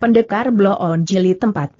Pendekar Bloon Jili 41,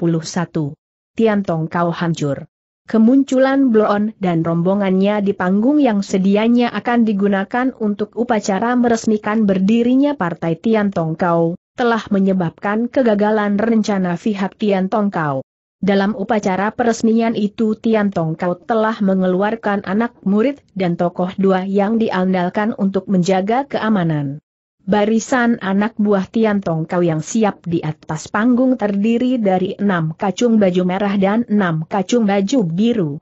Tian satu. kau hancur. Kemunculan Bloon dan rombongannya di panggung yang sedianya akan digunakan untuk upacara meresmikan berdirinya Partai Tiantong Kau, telah menyebabkan kegagalan rencana pihak Tiantong Kau. Dalam upacara peresmian itu Tian Tongkau telah mengeluarkan anak murid dan tokoh dua yang diandalkan untuk menjaga keamanan. Barisan anak buah Tian Tong kau yang siap di atas panggung terdiri dari enam kacung baju merah dan enam kacung baju biru.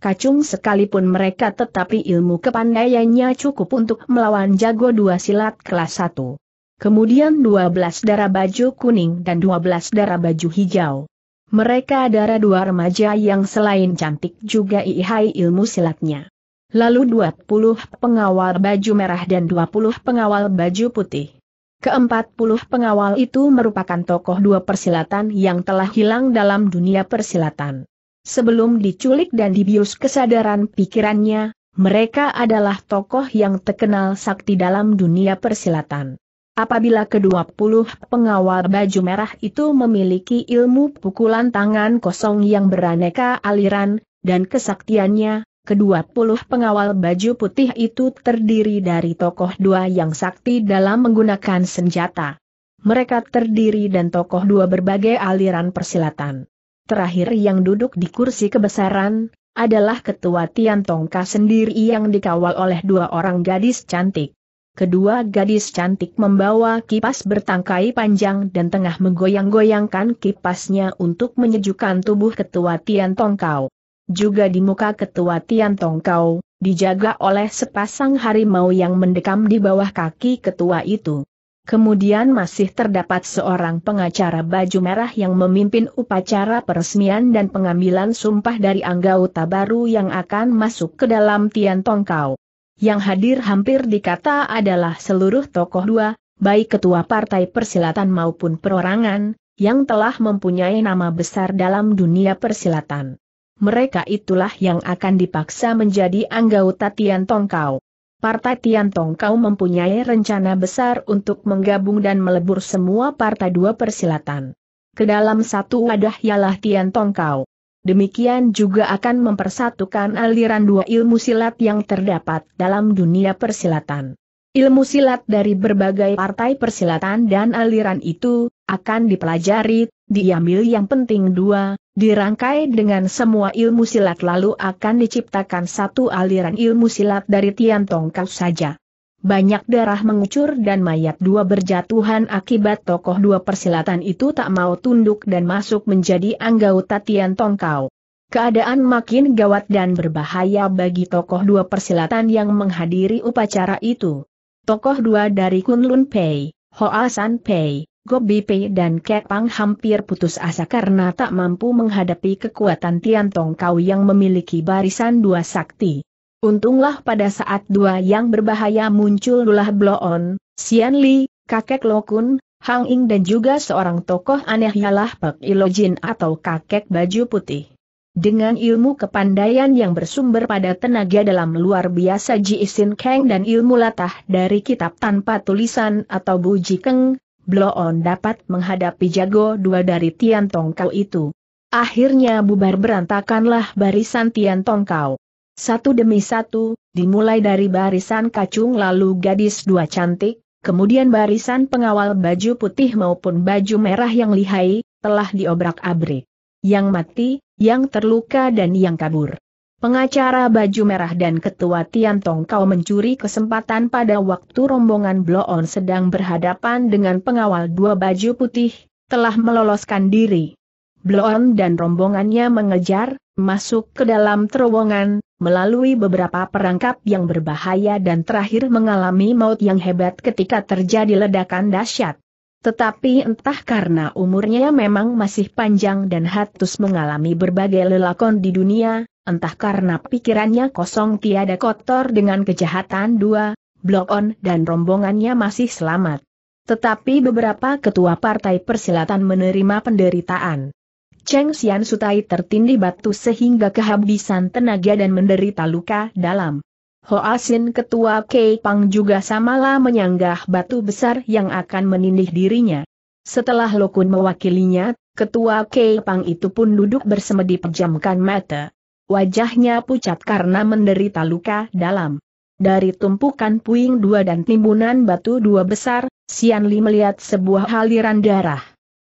Kacung sekalipun mereka tetapi ilmu kepandaiannya cukup untuk melawan jago dua silat kelas satu. Kemudian dua belas darah baju kuning dan dua belas darah baju hijau. Mereka darah dua remaja yang selain cantik juga ihai ilmu silatnya. Lalu 20 pengawal baju merah dan 20 pengawal baju putih. Keempat puluh pengawal itu merupakan tokoh dua persilatan yang telah hilang dalam dunia persilatan. Sebelum diculik dan dibius kesadaran pikirannya, mereka adalah tokoh yang terkenal sakti dalam dunia persilatan. Apabila kedua puluh pengawal baju merah itu memiliki ilmu pukulan tangan kosong yang beraneka aliran, dan kesaktiannya, Kedua puluh pengawal baju putih itu terdiri dari tokoh dua yang sakti dalam menggunakan senjata. Mereka terdiri dan tokoh dua berbagai aliran persilatan. Terakhir yang duduk di kursi kebesaran, adalah ketua Tian Tongka sendiri yang dikawal oleh dua orang gadis cantik. Kedua gadis cantik membawa kipas bertangkai panjang dan tengah menggoyang-goyangkan kipasnya untuk menyejukkan tubuh ketua Tian Tongkau juga di muka ketua tian Kau, dijaga oleh sepasang harimau yang mendekam di bawah kaki ketua itu. Kemudian masih terdapat seorang pengacara baju merah yang memimpin upacara peresmian dan pengambilan sumpah dari anggota baru yang akan masuk ke dalam Tian Tongkau. Yang hadir hampir dikata adalah seluruh tokoh dua, baik ketua partai persilatan maupun perorangan, yang telah mempunyai nama besar dalam dunia persilatan mereka itulah yang akan dipaksa menjadi anggota Tian Tongkau. Partai Tian Tongkau mempunyai rencana besar untuk menggabung dan melebur semua partai dua persilatan. Kedalam satu wadah ialah Tian Tongkau. Demikian juga akan mempersatukan aliran dua ilmu silat yang terdapat dalam dunia persilatan. Ilmu silat dari berbagai partai persilatan dan aliran itu, akan dipelajari diambil yang penting dua, dirangkai dengan semua ilmu silat lalu akan diciptakan satu aliran ilmu silat dari Tian Kau saja. Banyak darah mengucur dan mayat dua berjatuhan akibat tokoh dua persilatan itu tak mau tunduk dan masuk menjadi anggota Tian Tongkau. Keadaan makin gawat dan berbahaya bagi tokoh dua persilatan yang menghadiri upacara itu. Tokoh dua dari Kunlun Pei, Hoa San Pei, Gobi Pei dan Kepang hampir putus asa karena tak mampu menghadapi kekuatan Tiantong Kau yang memiliki barisan dua sakti. Untunglah pada saat dua yang berbahaya muncul Lulah Bloon, Xian Li, kakek Lokun, Hang Ying dan juga seorang tokoh aneh ialah Pek Ilojin atau kakek baju putih. Dengan ilmu kepandaian yang bersumber pada tenaga dalam luar biasa Ji Isin Kang dan ilmu latah dari kitab tanpa tulisan atau Ji keng, Blow On dapat menghadapi jago dua dari Tian Tongkau itu. Akhirnya bubar berantakanlah barisan Tian Tongkau. Satu demi satu, dimulai dari barisan kacung lalu gadis dua cantik, kemudian barisan pengawal baju putih maupun baju merah yang lihai, telah diobrak-abrik. Yang mati, yang terluka dan yang kabur. Pengacara baju merah dan ketua Tian Tong kau mencuri kesempatan pada waktu rombongan Bloon sedang berhadapan dengan pengawal dua baju putih, telah meloloskan diri. Bloon dan rombongannya mengejar, masuk ke dalam terowongan, melalui beberapa perangkap yang berbahaya dan terakhir mengalami maut yang hebat ketika terjadi ledakan dahsyat. Tetapi entah karena umurnya memang masih panjang dan Hatus mengalami berbagai lelakon di dunia, entah karena pikirannya kosong tiada kotor dengan kejahatan dua, Blok On dan rombongannya masih selamat. Tetapi beberapa ketua partai persilatan menerima penderitaan. Cheng Xian Sutai tertindih batu sehingga kehabisan tenaga dan menderita luka dalam. Hoasin ketua Kei Pang juga samalah menyanggah batu besar yang akan menindih dirinya. Setelah Lokun mewakilinya, ketua Kei Pang itu pun duduk bersemedi pejamkan mata. Wajahnya pucat karena menderita luka dalam. Dari tumpukan puing dua dan timbunan batu dua besar, Sian Li melihat sebuah aliran darah.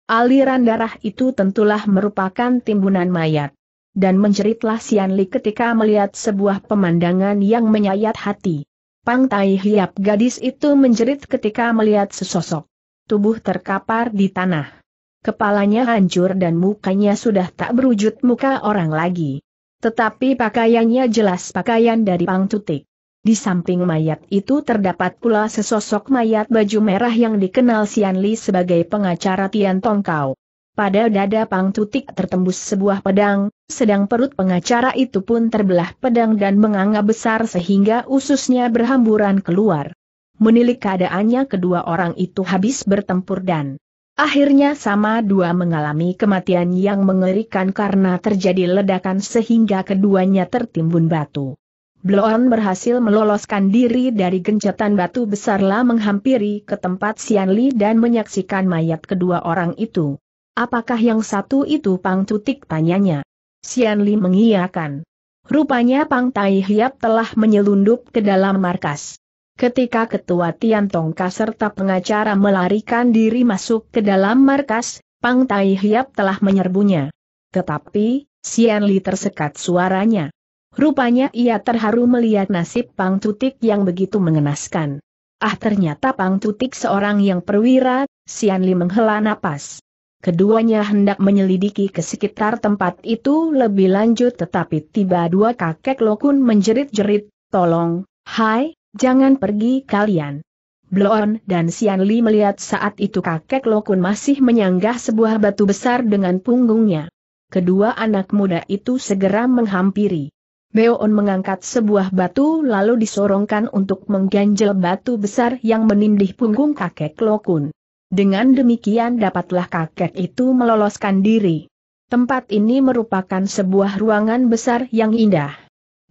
Aliran darah itu tentulah merupakan timbunan mayat dan menjeritlah Sian Li ketika melihat sebuah pemandangan yang menyayat hati. Pang Tai Hiap gadis itu menjerit ketika melihat sesosok. Tubuh terkapar di tanah. Kepalanya hancur dan mukanya sudah tak berwujud muka orang lagi. Tetapi pakaiannya jelas pakaian dari Pang Tutik. Di samping mayat itu terdapat pula sesosok mayat baju merah yang dikenal Sian Li sebagai pengacara Tian Tongkau pada dada Pang Tutik tertembus sebuah pedang, sedang perut pengacara itu pun terbelah pedang dan menganga besar sehingga ususnya berhamburan keluar. Menilik keadaannya kedua orang itu habis bertempur dan akhirnya sama dua mengalami kematian yang mengerikan karena terjadi ledakan sehingga keduanya tertimbun batu. Bloon berhasil meloloskan diri dari gencetan batu besarlah menghampiri ke tempat Sian dan menyaksikan mayat kedua orang itu. Apakah yang satu itu Pang Tutik tanyanya? Sian Li mengiyakan. Rupanya Pang Tai Hiap telah menyelundup ke dalam markas. Ketika ketua Tian Tongka serta pengacara melarikan diri masuk ke dalam markas, Pang Tai Hiap telah menyerbunya. Tetapi, Sian Li tersekat suaranya. Rupanya ia terharu melihat nasib Pang Tutik yang begitu mengenaskan. Ah ternyata Pang Tutik seorang yang perwira, Sian Li menghela napas. Keduanya hendak menyelidiki ke sekitar tempat itu lebih lanjut tetapi tiba dua kakek lokun menjerit-jerit, tolong, hai, jangan pergi kalian. Bloon dan Sian Li melihat saat itu kakek lokun masih menyanggah sebuah batu besar dengan punggungnya. Kedua anak muda itu segera menghampiri. Beon mengangkat sebuah batu lalu disorongkan untuk mengganjel batu besar yang menindih punggung kakek lokun. Dengan demikian dapatlah kakek itu meloloskan diri. Tempat ini merupakan sebuah ruangan besar yang indah.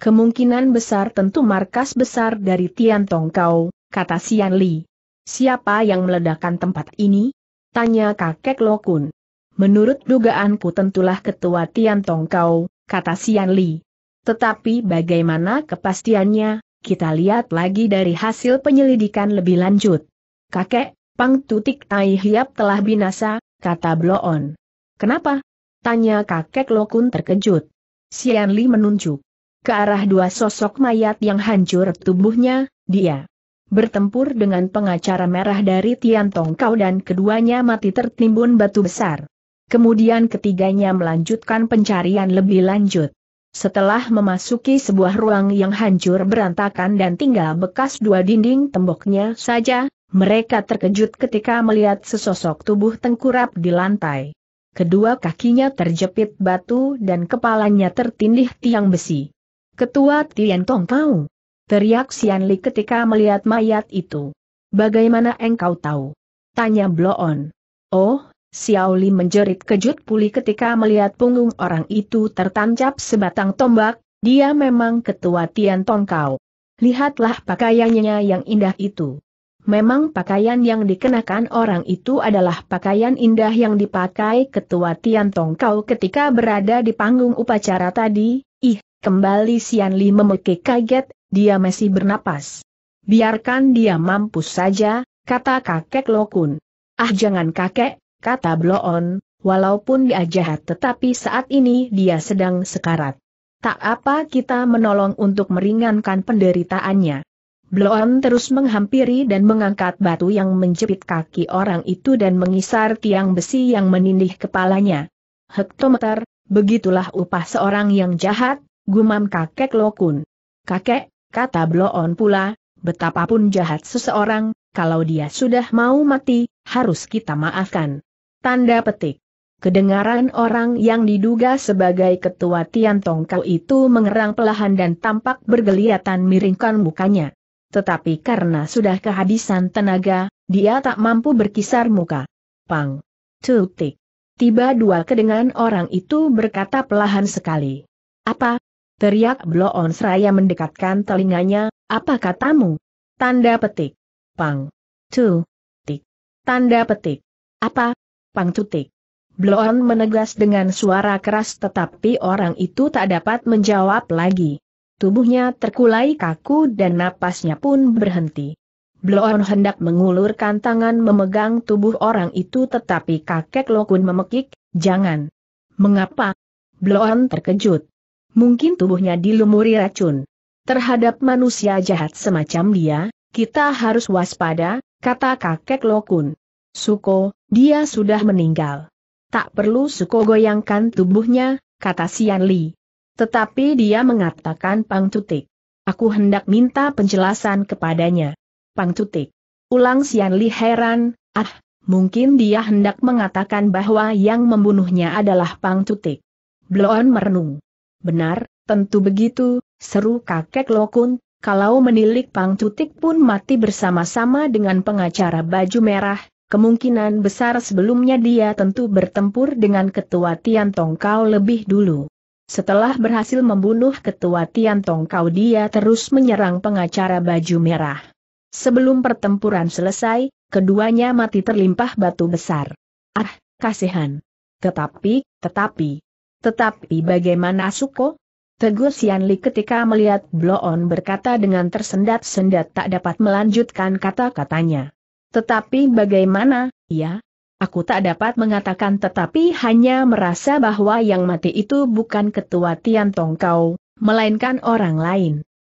Kemungkinan besar tentu markas besar dari Tian Tongkau, kata Xian Li. Siapa yang meledakkan tempat ini? Tanya kakek Lokun. Menurut dugaanku tentulah ketua Tian Tongkau, kata Xian Li. Tetapi bagaimana kepastiannya, kita lihat lagi dari hasil penyelidikan lebih lanjut. Kakek, Pang Tutik Tai Hiap telah binasa, kata Bloon. Kenapa? Tanya kakek Lokun terkejut. Sian Li menunjuk ke arah dua sosok mayat yang hancur tubuhnya, dia bertempur dengan pengacara merah dari Tian Kau dan keduanya mati tertimbun batu besar. Kemudian ketiganya melanjutkan pencarian lebih lanjut. Setelah memasuki sebuah ruang yang hancur berantakan dan tinggal bekas dua dinding temboknya saja, mereka terkejut ketika melihat sesosok tubuh tengkurap di lantai. Kedua kakinya terjepit batu dan kepalanya tertindih tiang besi. Ketua Tian Tong Kau. Teriak Sian Li ketika melihat mayat itu. Bagaimana engkau tahu? Tanya Bloon. Oh, Xiao Li menjerit kejut pulih ketika melihat punggung orang itu tertancap sebatang tombak, dia memang ketua Tian Tong Kau. Lihatlah pakaiannya yang indah itu. Memang pakaian yang dikenakan orang itu adalah pakaian indah yang dipakai ketua Tian Tong Kau ketika berada di panggung upacara tadi. Ih, kembali Sian Li memekik kaget, dia masih bernapas. Biarkan dia mampus saja, kata kakek Lokun. Ah jangan kakek, kata Bloon, walaupun dia jahat tetapi saat ini dia sedang sekarat. Tak apa kita menolong untuk meringankan penderitaannya. Bloon terus menghampiri dan mengangkat batu yang menjepit kaki orang itu dan mengisar tiang besi yang menindih kepalanya. Hektometer, begitulah upah seorang yang jahat, gumam kakek Lokun. Kakek, kata Bloon pula, betapapun jahat seseorang, kalau dia sudah mau mati, harus kita maafkan. Tanda petik. Kedengaran orang yang diduga sebagai ketua Tian kau itu mengerang pelahan dan tampak bergeliatan miringkan mukanya tetapi karena sudah kehabisan tenaga, dia tak mampu berkisar muka. Pang. Tutik. Tiba dua kedengan orang itu berkata pelahan sekali. Apa? Teriak Bloon seraya mendekatkan telinganya, apa katamu? Tanda petik. Pang. Tutik. Tanda petik. Apa? Pang tutik. Bloon menegas dengan suara keras tetapi orang itu tak dapat menjawab lagi. Tubuhnya terkulai kaku dan napasnya pun berhenti. Bloon hendak mengulurkan tangan memegang tubuh orang itu tetapi kakek Lokun memekik, jangan. Mengapa? Bloon terkejut. Mungkin tubuhnya dilumuri racun. Terhadap manusia jahat semacam dia, kita harus waspada, kata kakek Lokun. Suko, dia sudah meninggal. Tak perlu Suko goyangkan tubuhnya, kata Sian Li. Tetapi dia mengatakan Pang Tutik. Aku hendak minta penjelasan kepadanya. Pang Tutik. Ulang Sian Li heran, ah, mungkin dia hendak mengatakan bahwa yang membunuhnya adalah Pang Tutik. Bloon merenung. Benar, tentu begitu, seru kakek Lokun, kalau menilik Pang Tutik pun mati bersama-sama dengan pengacara baju merah, kemungkinan besar sebelumnya dia tentu bertempur dengan ketua Tian Tongkau lebih dulu. Setelah berhasil membunuh ketua Tian Tong, Kau dia terus menyerang pengacara baju merah. Sebelum pertempuran selesai, keduanya mati terlimpah batu besar. Ah, kasihan. Tetapi, tetapi. Tetapi bagaimana Suko? Teguh Sianli ketika melihat Bloon berkata dengan tersendat-sendat tak dapat melanjutkan kata-katanya. Tetapi bagaimana, ya, Aku tak dapat mengatakan tetapi hanya merasa bahwa yang mati itu bukan ketua Tian Tong Kau, melainkan orang lain.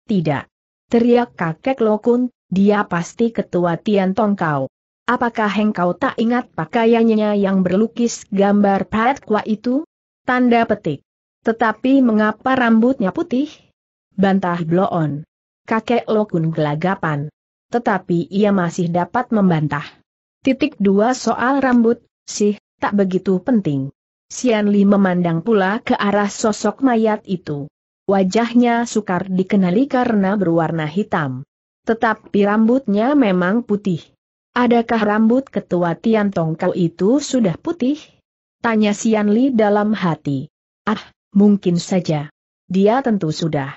Tidak. Teriak kakek Lokun, dia pasti ketua Tian Tong Kau. Apakah engkau tak ingat pakaiannya yang berlukis gambar Pat Kwa itu? Tanda petik. Tetapi mengapa rambutnya putih? Bantah Bloon. Kakek Lokun gelagapan. Tetapi ia masih dapat membantah. Titik dua soal rambut, sih, tak begitu penting. Sian Li memandang pula ke arah sosok mayat itu. Wajahnya sukar dikenali karena berwarna hitam. Tetapi rambutnya memang putih. Adakah rambut ketua Tian Tongkau itu sudah putih? Tanya Sian Li dalam hati. Ah, mungkin saja. Dia tentu sudah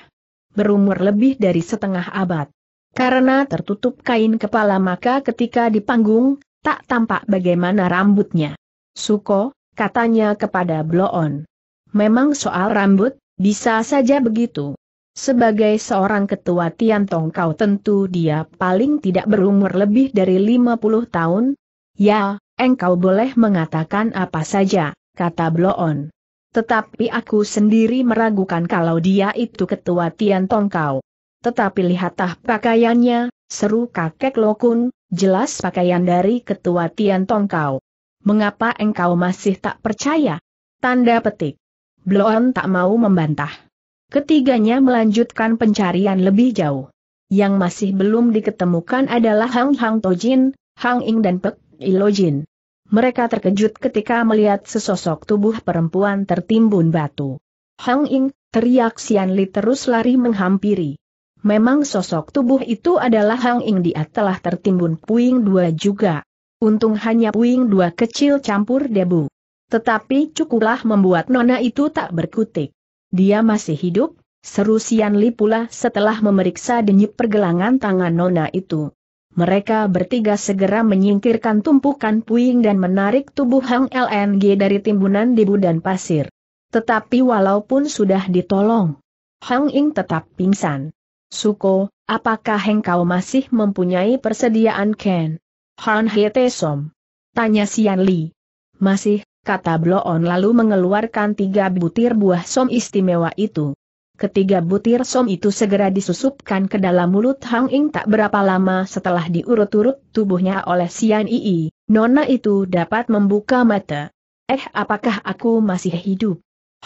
berumur lebih dari setengah abad. Karena tertutup kain kepala maka ketika di panggung, tak tampak bagaimana rambutnya. Suko, katanya kepada Bloon. Memang soal rambut, bisa saja begitu. Sebagai seorang ketua Tian Tong kau tentu dia paling tidak berumur lebih dari 50 tahun. Ya, engkau boleh mengatakan apa saja, kata Bloon. Tetapi aku sendiri meragukan kalau dia itu ketua Tian Tong kau. Tetapi lihatlah pakaiannya, seru kakek Lokun, Jelas pakaian dari ketua Tian Tong kau. Mengapa engkau masih tak percaya? Tanda petik. Bloon tak mau membantah. Ketiganya melanjutkan pencarian lebih jauh. Yang masih belum diketemukan adalah Hang Hang Tojin, Hang Ing dan Pek Ilojin. Mereka terkejut ketika melihat sesosok tubuh perempuan tertimbun batu. Hang Ing, teriak Sian Li terus lari menghampiri. Memang sosok tubuh itu adalah Hang Ing dia telah tertimbun puing dua juga. Untung hanya puing dua kecil campur debu. Tetapi cukuplah membuat nona itu tak berkutik. Dia masih hidup, seru Sian Li pula setelah memeriksa denyut pergelangan tangan nona itu. Mereka bertiga segera menyingkirkan tumpukan puing dan menarik tubuh Hang LNG dari timbunan debu dan pasir. Tetapi walaupun sudah ditolong, Hang Ing tetap pingsan. Suko, apakah engkau masih mempunyai persediaan Ken? Han Hete Som. Tanya Sian Li. Masih, kata Bloon lalu mengeluarkan tiga butir buah som istimewa itu. Ketiga butir som itu segera disusupkan ke dalam mulut Hang Ing tak berapa lama setelah diurut-urut tubuhnya oleh Sian Ii, nona itu dapat membuka mata. Eh apakah aku masih hidup?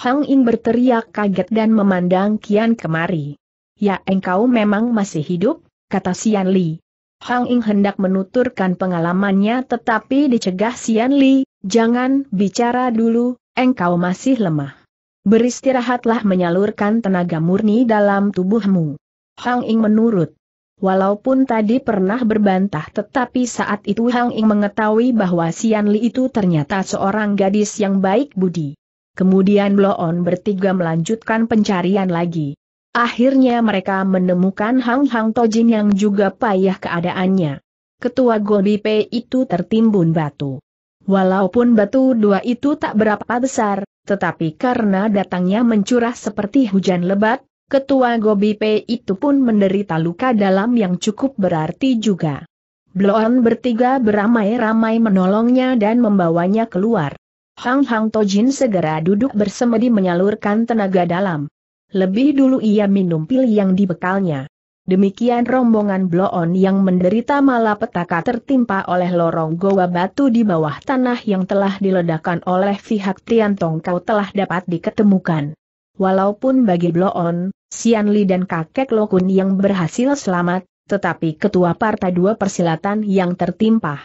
Hang Ing berteriak kaget dan memandang Kian kemari. Ya engkau memang masih hidup, kata Sian Li. Hang Ing hendak menuturkan pengalamannya tetapi dicegah Sian Li, jangan bicara dulu, engkau masih lemah. Beristirahatlah menyalurkan tenaga murni dalam tubuhmu. Hang Ing menurut. Walaupun tadi pernah berbantah tetapi saat itu Hang Ing mengetahui bahwa Sian Li itu ternyata seorang gadis yang baik budi. Kemudian Bloon bertiga melanjutkan pencarian lagi. Akhirnya mereka menemukan Hang Hang Tojin yang juga payah keadaannya. Ketua Gobi Pei itu tertimbun batu. Walaupun batu dua itu tak berapa besar, tetapi karena datangnya mencurah seperti hujan lebat, ketua Gobi P itu pun menderita luka dalam yang cukup berarti juga. Bloon bertiga beramai-ramai menolongnya dan membawanya keluar. Hang Hang Tojin segera duduk bersemedi menyalurkan tenaga dalam. Lebih dulu ia minum pil yang dibekalnya. Demikian rombongan Bloon yang menderita malapetaka tertimpa oleh lorong goa batu di bawah tanah yang telah diledakkan oleh pihak Tong kau telah dapat diketemukan. Walaupun bagi Bloon, Sian Li dan kakek Lokun yang berhasil selamat, tetapi ketua partai dua persilatan yang tertimpa.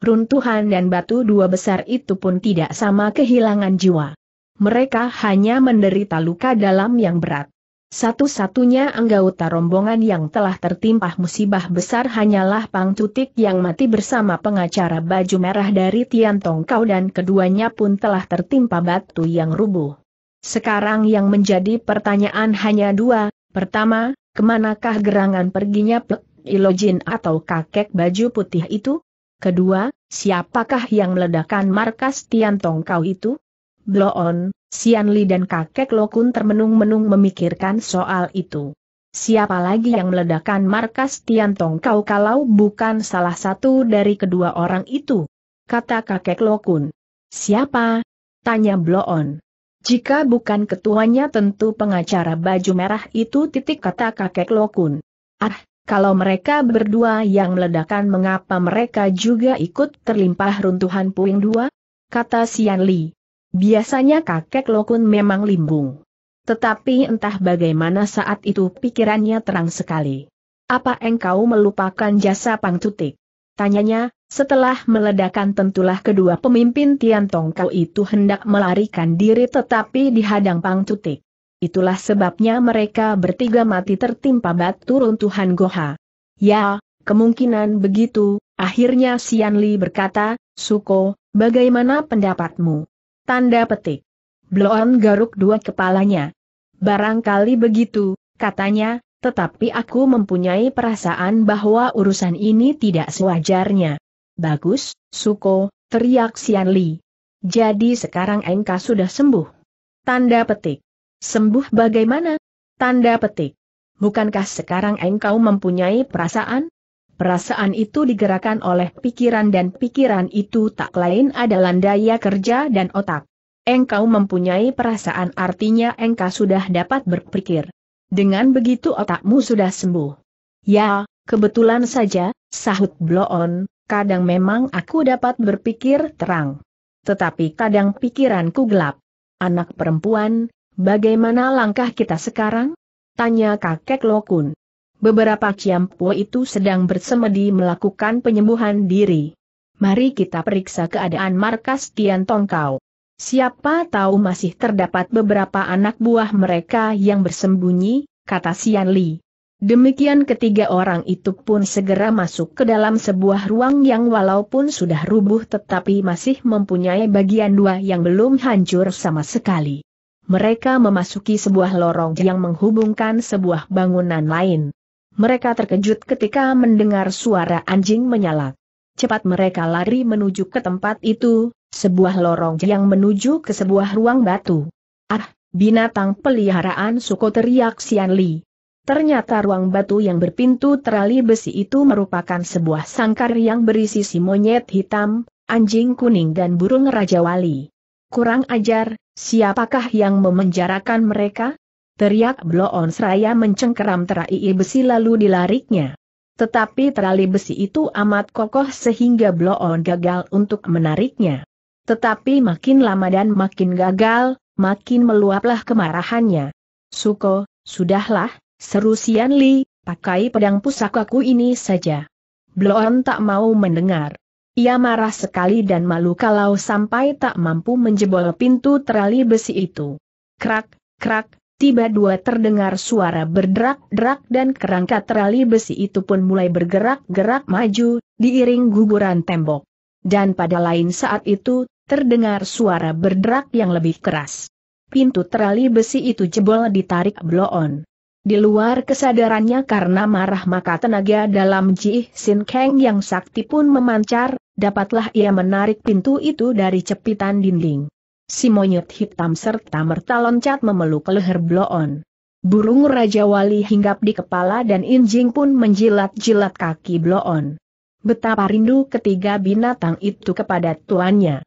Runtuhan dan batu dua besar itu pun tidak sama kehilangan jiwa mereka hanya menderita luka dalam yang berat. Satu-satunya anggota rombongan yang telah tertimpa musibah besar hanyalah Pang Tutik yang mati bersama pengacara baju merah dari Tian Tongkau dan keduanya pun telah tertimpa batu yang rubuh. Sekarang yang menjadi pertanyaan hanya dua, pertama, kemanakah gerangan perginya Pek Ilojin atau kakek baju putih itu? Kedua, siapakah yang meledakkan markas Tian Tongkau itu? Bloon, Sianli dan kakek Lokun termenung-menung memikirkan soal itu. Siapa lagi yang meledakkan markas Tiantong kau kalau bukan salah satu dari kedua orang itu? Kata kakek Lokun. Siapa? Tanya Bloon. Jika bukan ketuanya tentu pengacara baju merah itu titik kata kakek Lokun. Ah, kalau mereka berdua yang meledakan mengapa mereka juga ikut terlimpah runtuhan puing dua? Kata Sian Li. Biasanya kakek Lokun memang limbung. Tetapi entah bagaimana saat itu pikirannya terang sekali. Apa engkau melupakan jasa Pang Tutik? Tanyanya, setelah meledakan tentulah kedua pemimpin Tian kau itu hendak melarikan diri tetapi dihadang Pang Tutik. Itulah sebabnya mereka bertiga mati tertimpa batu runtuhan Goha. Ya, kemungkinan begitu, akhirnya Sian Li berkata, Suko, bagaimana pendapatmu? Tanda petik. Bloon garuk dua kepalanya. Barangkali begitu, katanya, tetapi aku mempunyai perasaan bahwa urusan ini tidak sewajarnya. Bagus, Suko, teriak Sian Li. Jadi sekarang engkau sudah sembuh. Tanda petik. Sembuh bagaimana? Tanda petik. Bukankah sekarang engkau mempunyai perasaan? Perasaan itu digerakkan oleh pikiran dan pikiran itu tak lain adalah daya kerja dan otak. Engkau mempunyai perasaan artinya engkau sudah dapat berpikir. Dengan begitu otakmu sudah sembuh. Ya, kebetulan saja, sahut Bloon, kadang memang aku dapat berpikir terang. Tetapi kadang pikiranku gelap. Anak perempuan, bagaimana langkah kita sekarang? Tanya kakek Lokun. Beberapa Kiampo itu sedang bersemedi melakukan penyembuhan diri. Mari kita periksa keadaan markas Tian Tongkau. Siapa tahu masih terdapat beberapa anak buah mereka yang bersembunyi, kata Sian Li. Demikian ketiga orang itu pun segera masuk ke dalam sebuah ruang yang walaupun sudah rubuh tetapi masih mempunyai bagian dua yang belum hancur sama sekali. Mereka memasuki sebuah lorong yang menghubungkan sebuah bangunan lain. Mereka terkejut ketika mendengar suara anjing menyala. Cepat mereka lari menuju ke tempat itu, sebuah lorong yang menuju ke sebuah ruang batu. Ah, binatang peliharaan suku teriak Sian Li. Ternyata ruang batu yang berpintu terali besi itu merupakan sebuah sangkar yang berisi si monyet hitam, anjing kuning dan burung Raja Wali. Kurang ajar, siapakah yang memenjarakan mereka? Teriak Bloon seraya mencengkeram terai besi lalu dilariknya. Tetapi terali besi itu amat kokoh sehingga Bloon gagal untuk menariknya. Tetapi makin lama dan makin gagal, makin meluaplah kemarahannya. Suko, sudahlah, seru Sian Li, pakai pedang pusakaku ini saja. Bloon tak mau mendengar. Ia marah sekali dan malu kalau sampai tak mampu menjebol pintu terali besi itu. Krak, krak, Tiba dua terdengar suara berderak-derak dan kerangka terali besi itu pun mulai bergerak-gerak maju, diiring guguran tembok. Dan pada lain saat itu, terdengar suara berderak yang lebih keras. Pintu terali besi itu jebol ditarik bloon. Di luar kesadarannya karena marah maka tenaga dalam Ji Sin Kang yang sakti pun memancar, dapatlah ia menarik pintu itu dari cepitan dinding. Si monyet hitam serta merta loncat memeluk leher bloon. Burung Raja Wali hinggap di kepala dan Injing pun menjilat-jilat kaki bloon. Betapa rindu ketiga binatang itu kepada tuannya.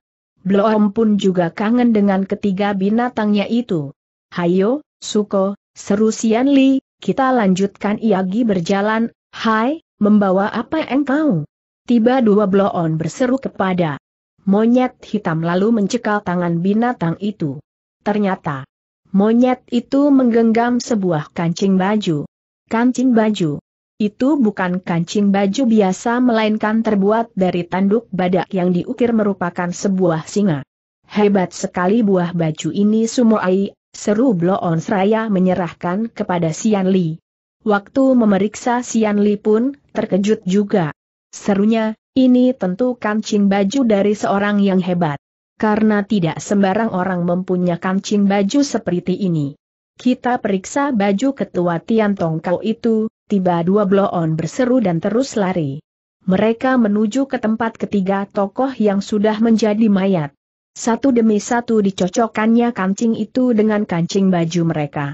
Bloon pun juga kangen dengan ketiga binatangnya itu. Hayo, Suko, seru Sian Li, kita lanjutkan Iagi berjalan, hai, membawa apa engkau? Tiba dua bloon berseru kepada monyet hitam lalu mencekal tangan binatang itu. Ternyata, monyet itu menggenggam sebuah kancing baju. Kancing baju. Itu bukan kancing baju biasa melainkan terbuat dari tanduk badak yang diukir merupakan sebuah singa. Hebat sekali buah baju ini Sumoai, seru Bloon Seraya menyerahkan kepada Sian Li. Waktu memeriksa Sian Li pun terkejut juga serunya, ini tentu kancing baju dari seorang yang hebat. Karena tidak sembarang orang mempunyai kancing baju seperti ini. Kita periksa baju ketua Tian Kau itu, tiba dua bloon berseru dan terus lari. Mereka menuju ke tempat ketiga tokoh yang sudah menjadi mayat. Satu demi satu dicocokkannya kancing itu dengan kancing baju mereka.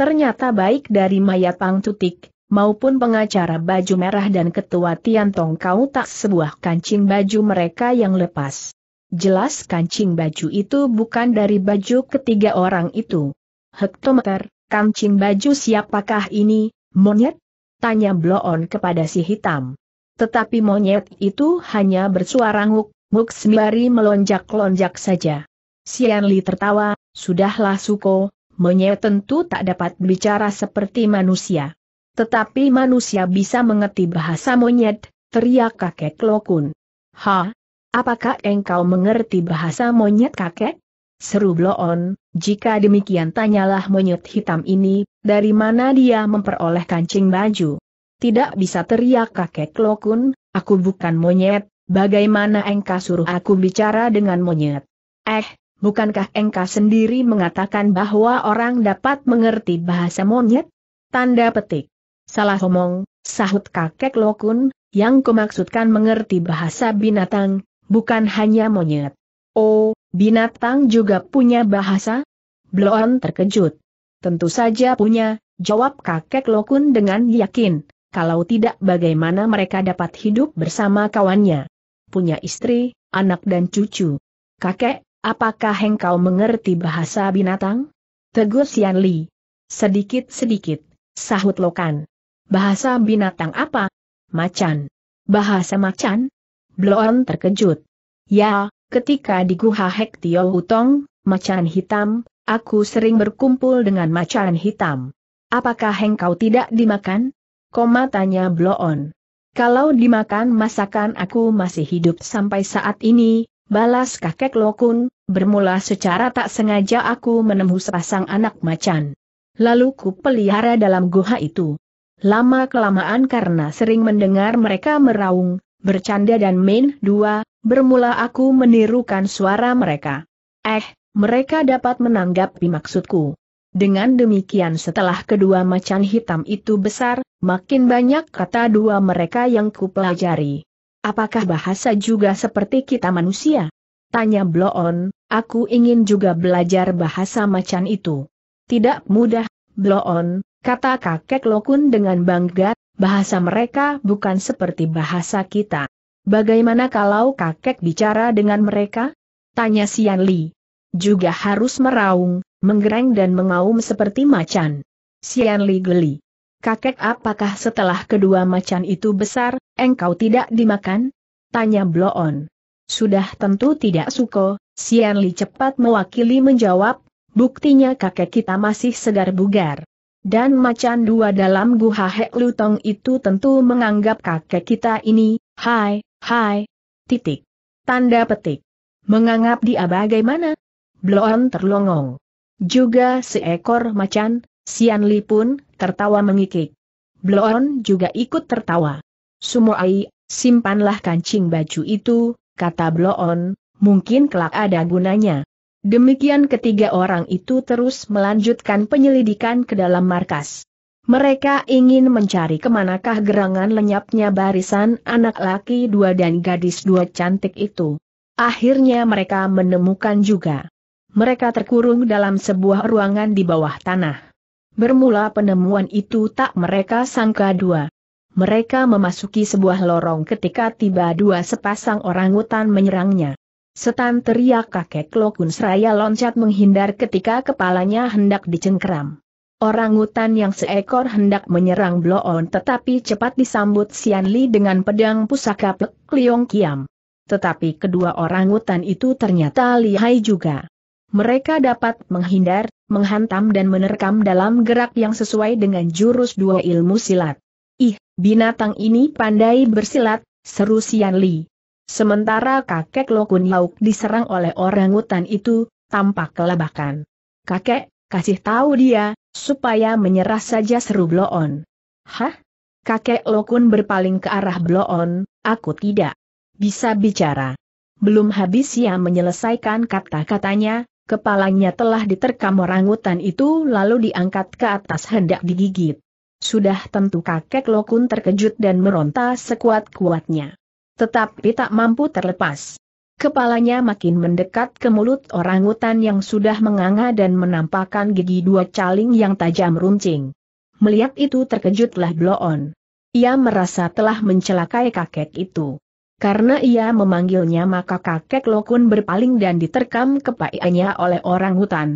Ternyata baik dari mayat Pang Tutik, maupun pengacara baju merah dan ketua tong kau tak sebuah kancing baju mereka yang lepas. Jelas kancing baju itu bukan dari baju ketiga orang itu. Hektometer, kancing baju siapakah ini, monyet? Tanya Bloon kepada si hitam. Tetapi monyet itu hanya bersuara nguk, nguk sembari melonjak-lonjak saja. Sian Li tertawa, sudahlah Suko, monyet tentu tak dapat bicara seperti manusia. Tetapi manusia bisa mengerti bahasa monyet, teriak kakek Lokun. Ha? Apakah engkau mengerti bahasa monyet kakek? Seru Bloon, jika demikian tanyalah monyet hitam ini, dari mana dia memperoleh kancing baju? Tidak bisa teriak kakek Lokun, aku bukan monyet, bagaimana engkau suruh aku bicara dengan monyet? Eh, bukankah engkau sendiri mengatakan bahwa orang dapat mengerti bahasa monyet? Tanda petik. Salah omong, sahut kakek Lokun, yang kumaksudkan mengerti bahasa binatang, bukan hanya monyet. Oh, binatang juga punya bahasa? Bloon terkejut. Tentu saja punya, jawab kakek Lokun dengan yakin, kalau tidak bagaimana mereka dapat hidup bersama kawannya. Punya istri, anak dan cucu. Kakek, apakah engkau mengerti bahasa binatang? Tegus Yan Li. Sedikit-sedikit, sahut Lokan. Bahasa binatang apa? Macan. Bahasa macan? Bloon terkejut. Ya, ketika di Guha Hek Tio Hutong, macan hitam, aku sering berkumpul dengan macan hitam. Apakah engkau tidak dimakan? Koma tanya Bloon. Kalau dimakan masakan aku masih hidup sampai saat ini, balas kakek Lokun, bermula secara tak sengaja aku menemu sepasang anak macan. Lalu ku pelihara dalam guha itu. Lama-kelamaan karena sering mendengar mereka meraung, bercanda dan main dua, bermula aku menirukan suara mereka. Eh, mereka dapat menanggapi maksudku. Dengan demikian setelah kedua macan hitam itu besar, makin banyak kata dua mereka yang kupelajari. Apakah bahasa juga seperti kita manusia? Tanya Bloon, aku ingin juga belajar bahasa macan itu. Tidak mudah, Bloon, Kata kakek Lokun dengan bangga, bahasa mereka bukan seperti bahasa kita. Bagaimana kalau kakek bicara dengan mereka? Tanya Sian Li. Juga harus meraung, menggereng dan mengaum seperti macan. Sian Li geli. Kakek apakah setelah kedua macan itu besar, engkau tidak dimakan? Tanya Bloon. Sudah tentu tidak suko, Sian Li cepat mewakili menjawab, buktinya kakek kita masih segar bugar. Dan macan dua dalam gua Hek Lutong itu tentu menganggap kakek kita ini, hai, hai, titik. Tanda petik. Menganggap dia bagaimana? Bloon terlongong. Juga seekor macan, Sian Li pun tertawa mengikik. Bloon juga ikut tertawa. Sumoai, simpanlah kancing baju itu, kata Bloon, mungkin kelak ada gunanya. Demikian ketiga orang itu terus melanjutkan penyelidikan ke dalam markas. Mereka ingin mencari kemanakah gerangan lenyapnya barisan anak laki dua dan gadis dua cantik itu. Akhirnya mereka menemukan juga. Mereka terkurung dalam sebuah ruangan di bawah tanah. Bermula penemuan itu tak mereka sangka dua. Mereka memasuki sebuah lorong ketika tiba dua sepasang orang hutan menyerangnya. Setan teriak kakek Lokun Seraya loncat menghindar ketika kepalanya hendak dicengkram. Orang hutan yang seekor hendak menyerang Bloon tetapi cepat disambut Sian Li dengan pedang pusaka Pek Liong Kiam. Tetapi kedua orang hutan itu ternyata lihai juga. Mereka dapat menghindar, menghantam dan menerkam dalam gerak yang sesuai dengan jurus dua ilmu silat. Ih, binatang ini pandai bersilat, seru Sian Li. Sementara kakek Lokun Lauk diserang oleh orang hutan itu, tampak kelabakan. Kakek, kasih tahu dia, supaya menyerah saja seru Bloon. Hah? Kakek Lokun berpaling ke arah Bloon, aku tidak bisa bicara. Belum habis ia menyelesaikan kata-katanya, kepalanya telah diterkam orang hutan itu lalu diangkat ke atas hendak digigit. Sudah tentu kakek Lokun terkejut dan meronta sekuat-kuatnya tetapi tak mampu terlepas. Kepalanya makin mendekat ke mulut orang orangutan yang sudah menganga dan menampakkan gigi dua caling yang tajam runcing. Melihat itu terkejutlah Bloon. Ia merasa telah mencelakai kakek itu. Karena ia memanggilnya maka kakek Lokun berpaling dan diterkam kepaiannya oleh orang hutan.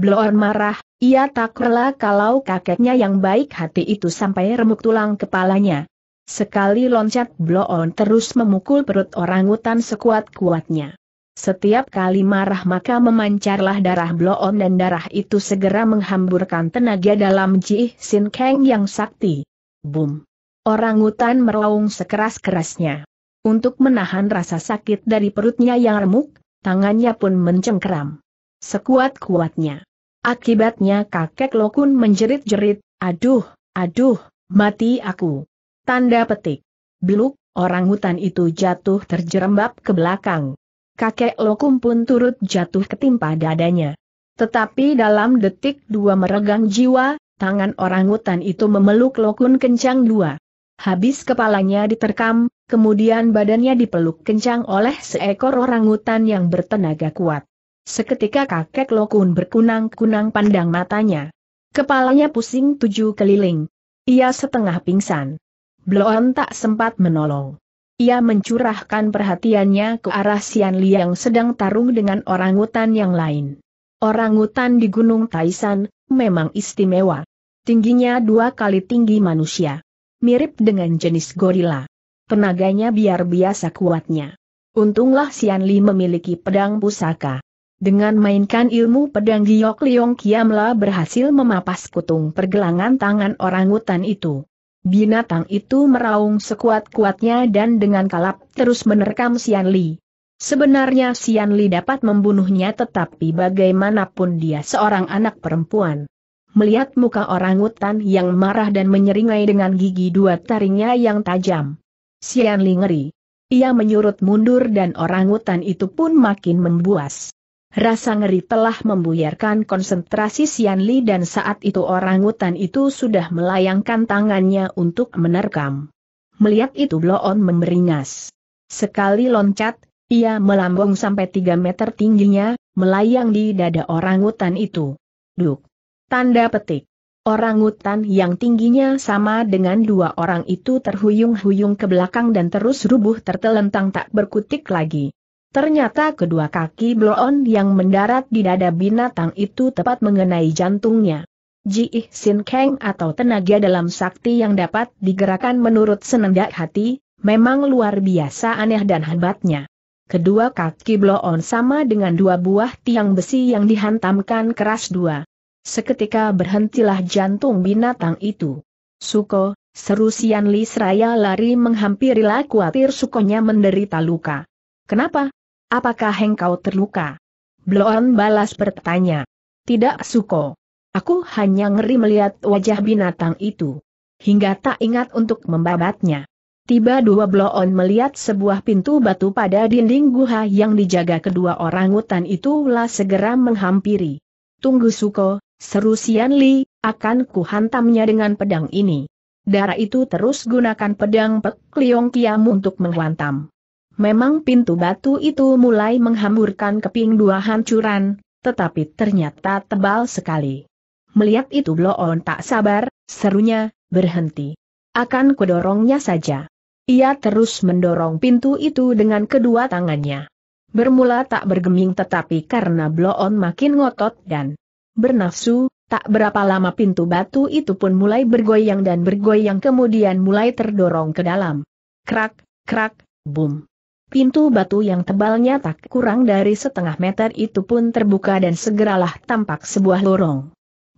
Bloon marah, ia tak rela kalau kakeknya yang baik hati itu sampai remuk tulang kepalanya. Sekali loncat bloon terus memukul perut orangutan sekuat-kuatnya. Setiap kali marah maka memancarlah darah bloon dan darah itu segera menghamburkan tenaga dalam Ji Sin Kang yang sakti. Boom! Orangutan meraung sekeras-kerasnya. Untuk menahan rasa sakit dari perutnya yang remuk, tangannya pun mencengkeram. Sekuat-kuatnya. Akibatnya kakek Lokun menjerit-jerit, aduh, aduh, mati aku. Tanda petik. Biluk, orang hutan itu jatuh terjerembab ke belakang. Kakek Lokum pun turut jatuh ketimpa dadanya. Tetapi dalam detik dua meregang jiwa, tangan orang hutan itu memeluk Lokun kencang dua. Habis kepalanya diterkam, kemudian badannya dipeluk kencang oleh seekor orangutan yang bertenaga kuat. Seketika kakek Lokun berkunang-kunang pandang matanya. Kepalanya pusing tujuh keliling. Ia setengah pingsan. Bloon tak sempat menolong. Ia mencurahkan perhatiannya ke arah Sian yang sedang tarung dengan orang orangutan yang lain. Orang Orangutan di Gunung Taisan, memang istimewa. Tingginya dua kali tinggi manusia. Mirip dengan jenis gorila. Tenaganya biar biasa kuatnya. Untunglah Sian Li memiliki pedang pusaka. Dengan mainkan ilmu pedang Giok Liong Kiamla berhasil memapas kutung pergelangan tangan orang orangutan itu. Binatang itu meraung sekuat-kuatnya dan dengan kalap terus menerkam Sian Li. Sebenarnya Sian Li dapat membunuhnya tetapi bagaimanapun dia seorang anak perempuan. Melihat muka orang hutan yang marah dan menyeringai dengan gigi dua taringnya yang tajam. Sian Li ngeri. Ia menyurut mundur dan orang hutan itu pun makin membuas. Rasa ngeri telah membuyarkan konsentrasi Sian Li dan saat itu orang hutan itu sudah melayangkan tangannya untuk menerkam. Melihat itu Bloon memeringas. Sekali loncat, ia melambung sampai 3 meter tingginya, melayang di dada orang hutan itu. Duk. Tanda petik. Orang hutan yang tingginya sama dengan dua orang itu terhuyung-huyung ke belakang dan terus rubuh tertelentang tak berkutik lagi. Ternyata kedua kaki bloon yang mendarat di dada binatang itu tepat mengenai jantungnya. Ji Sin Kang atau tenaga dalam sakti yang dapat digerakkan menurut senendak hati, memang luar biasa aneh dan hebatnya. Kedua kaki bloon sama dengan dua buah tiang besi yang dihantamkan keras dua. Seketika berhentilah jantung binatang itu. Suko, seru Sian Li seraya lari menghampirilah kuatir sukonya menderita luka. Kenapa? Apakah engkau terluka? Bloon balas bertanya. Tidak Suko. Aku hanya ngeri melihat wajah binatang itu. Hingga tak ingat untuk membabatnya. Tiba dua bloon melihat sebuah pintu batu pada dinding guha yang dijaga kedua orang hutan itulah segera menghampiri. Tunggu Suko, seru Sian Li, akan kuhantamnya dengan pedang ini. Darah itu terus gunakan pedang Pek Liong Kiam untuk menghantam. Memang pintu batu itu mulai menghamburkan keping dua hancuran, tetapi ternyata tebal sekali. Melihat itu Bloon tak sabar, serunya, berhenti. Akan kudorongnya saja. Ia terus mendorong pintu itu dengan kedua tangannya. Bermula tak bergeming tetapi karena Bloon makin ngotot dan bernafsu, tak berapa lama pintu batu itu pun mulai bergoyang dan bergoyang kemudian mulai terdorong ke dalam. Krak, krak, boom. Pintu batu yang tebalnya tak kurang dari setengah meter itu pun terbuka dan segeralah tampak sebuah lorong.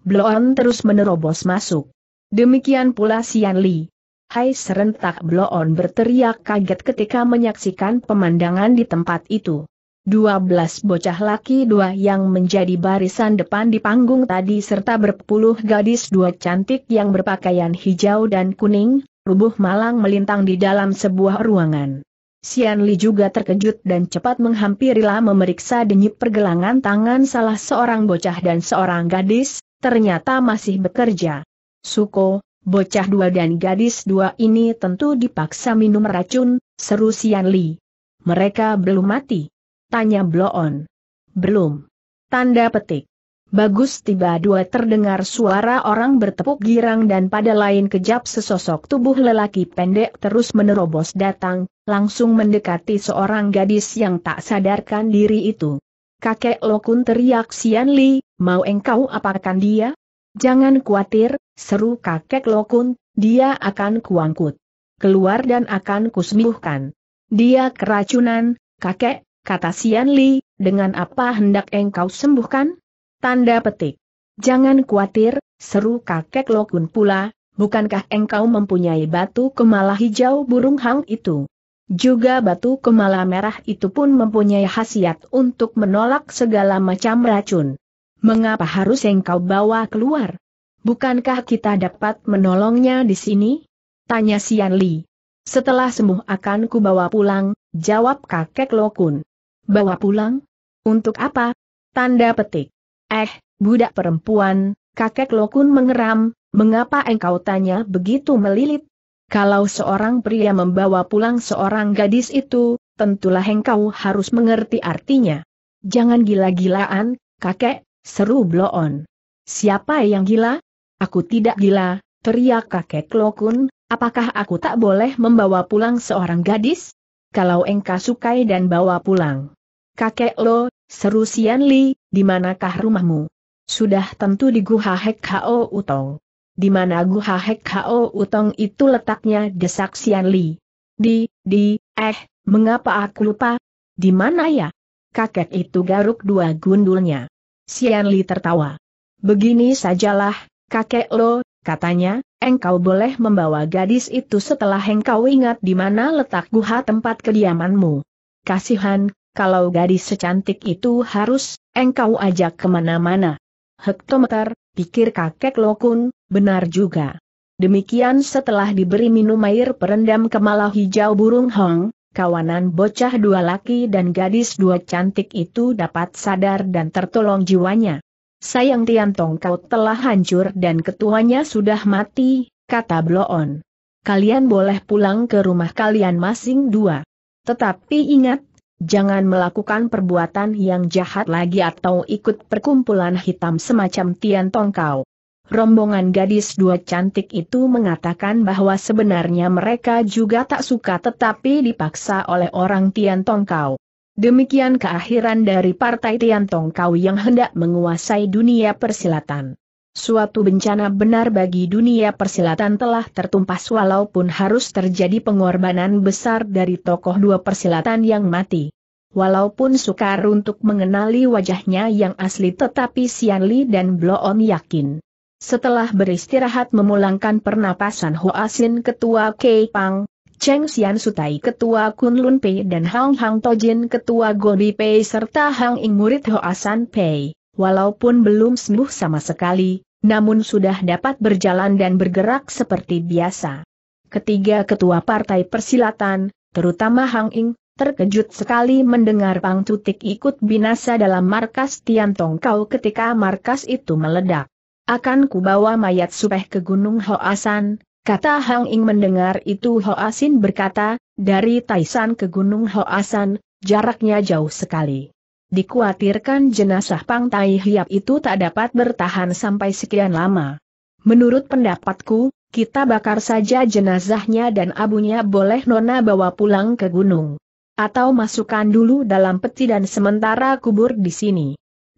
Bloon terus menerobos masuk. Demikian pula Sian Li. Hai serentak Bloon berteriak kaget ketika menyaksikan pemandangan di tempat itu. Dua belas bocah laki dua yang menjadi barisan depan di panggung tadi serta berpuluh gadis dua cantik yang berpakaian hijau dan kuning, rubuh malang melintang di dalam sebuah ruangan. Xian Li juga terkejut dan cepat menghampirilah memeriksa denyut pergelangan tangan salah seorang bocah dan seorang gadis, ternyata masih bekerja. Suko, bocah dua dan gadis dua ini tentu dipaksa minum racun, seru Xian Li. Mereka belum mati. Tanya Bloon. Belum. Tanda petik. Bagus tiba dua terdengar suara orang bertepuk girang dan pada lain kejap sesosok tubuh lelaki pendek terus menerobos datang, langsung mendekati seorang gadis yang tak sadarkan diri itu. Kakek Lokun teriak Sian Li, mau engkau apakan dia? Jangan khawatir, seru kakek Lokun, dia akan kuangkut. Keluar dan akan kusembuhkan. Dia keracunan, kakek, kata Sian Li, dengan apa hendak engkau sembuhkan? Tanda petik. Jangan khawatir, seru kakek Lokun pula, bukankah engkau mempunyai batu kemala hijau burung hang itu? Juga batu kemala merah itu pun mempunyai khasiat untuk menolak segala macam racun. Mengapa harus engkau bawa keluar? Bukankah kita dapat menolongnya di sini? Tanya Sian Li. Setelah sembuh akan kubawa pulang, jawab kakek Lokun. Bawa pulang? Untuk apa? Tanda petik. Eh, budak perempuan, kakek Lokun mengeram, mengapa engkau tanya begitu melilit? Kalau seorang pria membawa pulang seorang gadis itu, tentulah engkau harus mengerti artinya. Jangan gila-gilaan, kakek, seru Bloon. Siapa yang gila? Aku tidak gila, teriak kakek Lokun, apakah aku tak boleh membawa pulang seorang gadis? Kalau engkau sukai dan bawa pulang. Kakek Lo, seru Sian Li, di manakah rumahmu? Sudah tentu di Guha Hek Utong di mana Guha Hek Hao Utong itu letaknya desak Sian Li. Di, di, eh, mengapa aku lupa? Di mana ya? Kakek itu garuk dua gundulnya. Sian Li tertawa. Begini sajalah, kakek lo, katanya, engkau boleh membawa gadis itu setelah engkau ingat di mana letak guha tempat kediamanmu. Kasihan, kalau gadis secantik itu harus, engkau ajak kemana-mana. Hektometer, pikir kakek lo kun. Benar juga. Demikian setelah diberi minum air perendam kemala hijau burung hong, kawanan bocah dua laki dan gadis dua cantik itu dapat sadar dan tertolong jiwanya. Sayang Tiantong kau telah hancur dan ketuanya sudah mati, kata Bloon. Kalian boleh pulang ke rumah kalian masing dua. Tetapi ingat, jangan melakukan perbuatan yang jahat lagi atau ikut perkumpulan hitam semacam Tiantong kau rombongan gadis dua cantik itu mengatakan bahwa sebenarnya mereka juga tak suka tetapi dipaksa oleh orang Tian Tongkau. Demikian keakhiran dari partai Tian Tongkau yang hendak menguasai dunia persilatan. Suatu bencana benar bagi dunia persilatan telah tertumpas walaupun harus terjadi pengorbanan besar dari tokoh dua persilatan yang mati. Walaupun sukar untuk mengenali wajahnya yang asli tetapi Xian Li dan Bloon yakin setelah beristirahat memulangkan pernapasan Hoasin Ketua Kei Pang, Cheng Xian Sutai Ketua Kunlun Pei dan Hang Hang Tojin Ketua Gobi Pei serta Hang Ing Murid Hoasan Pei, walaupun belum sembuh sama sekali, namun sudah dapat berjalan dan bergerak seperti biasa. Ketiga ketua partai persilatan, terutama Hang Ing, terkejut sekali mendengar Pang Tutik ikut binasa dalam markas Tiantong Kau ketika markas itu meledak akan kubawa mayat Supeh ke Gunung Hoasan, kata Hang Ing mendengar itu Hoasin berkata, dari Taisan ke Gunung Hoasan, jaraknya jauh sekali. Dikuatirkan jenazah Pang Tai Hiap itu tak dapat bertahan sampai sekian lama. Menurut pendapatku, kita bakar saja jenazahnya dan abunya boleh Nona bawa pulang ke gunung. Atau masukkan dulu dalam peti dan sementara kubur di sini.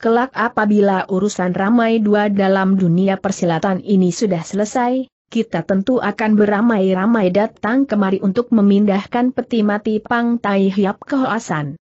Kelak apabila urusan ramai dua dalam dunia persilatan ini sudah selesai, kita tentu akan beramai-ramai datang kemari untuk memindahkan peti mati Pang Tai Hiap ke Hoasan.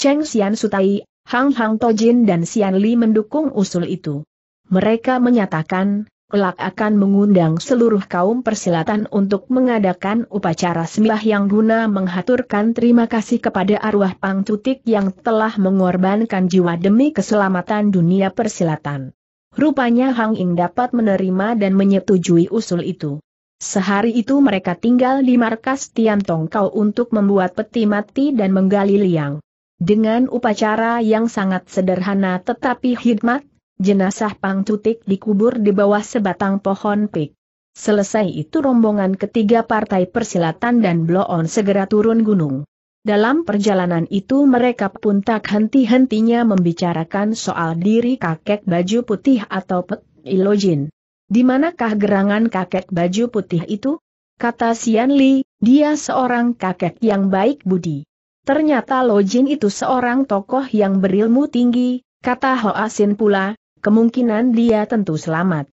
Cheng Xian Sutai, Hang Hang Tojin dan Xian Li mendukung usul itu. Mereka menyatakan, kelak akan mengundang seluruh kaum persilatan untuk mengadakan upacara sembah yang guna menghaturkan terima kasih kepada arwah Pang Cutik yang telah mengorbankan jiwa demi keselamatan dunia persilatan. Rupanya Hang Ing dapat menerima dan menyetujui usul itu. Sehari itu mereka tinggal di markas Tian Tongkau untuk membuat peti mati dan menggali liang. Dengan upacara yang sangat sederhana tetapi hikmat, jenazah Pang Tutik dikubur di bawah sebatang pohon pik. Selesai itu rombongan ketiga partai persilatan dan Bloon segera turun gunung. Dalam perjalanan itu mereka pun tak henti-hentinya membicarakan soal diri kakek baju putih atau Pek Ilojin. Di manakah gerangan kakek baju putih itu? Kata Sian Li, dia seorang kakek yang baik budi. Ternyata Lojin itu seorang tokoh yang berilmu tinggi, kata Hoa Sin pula, kemungkinan dia tentu selamat.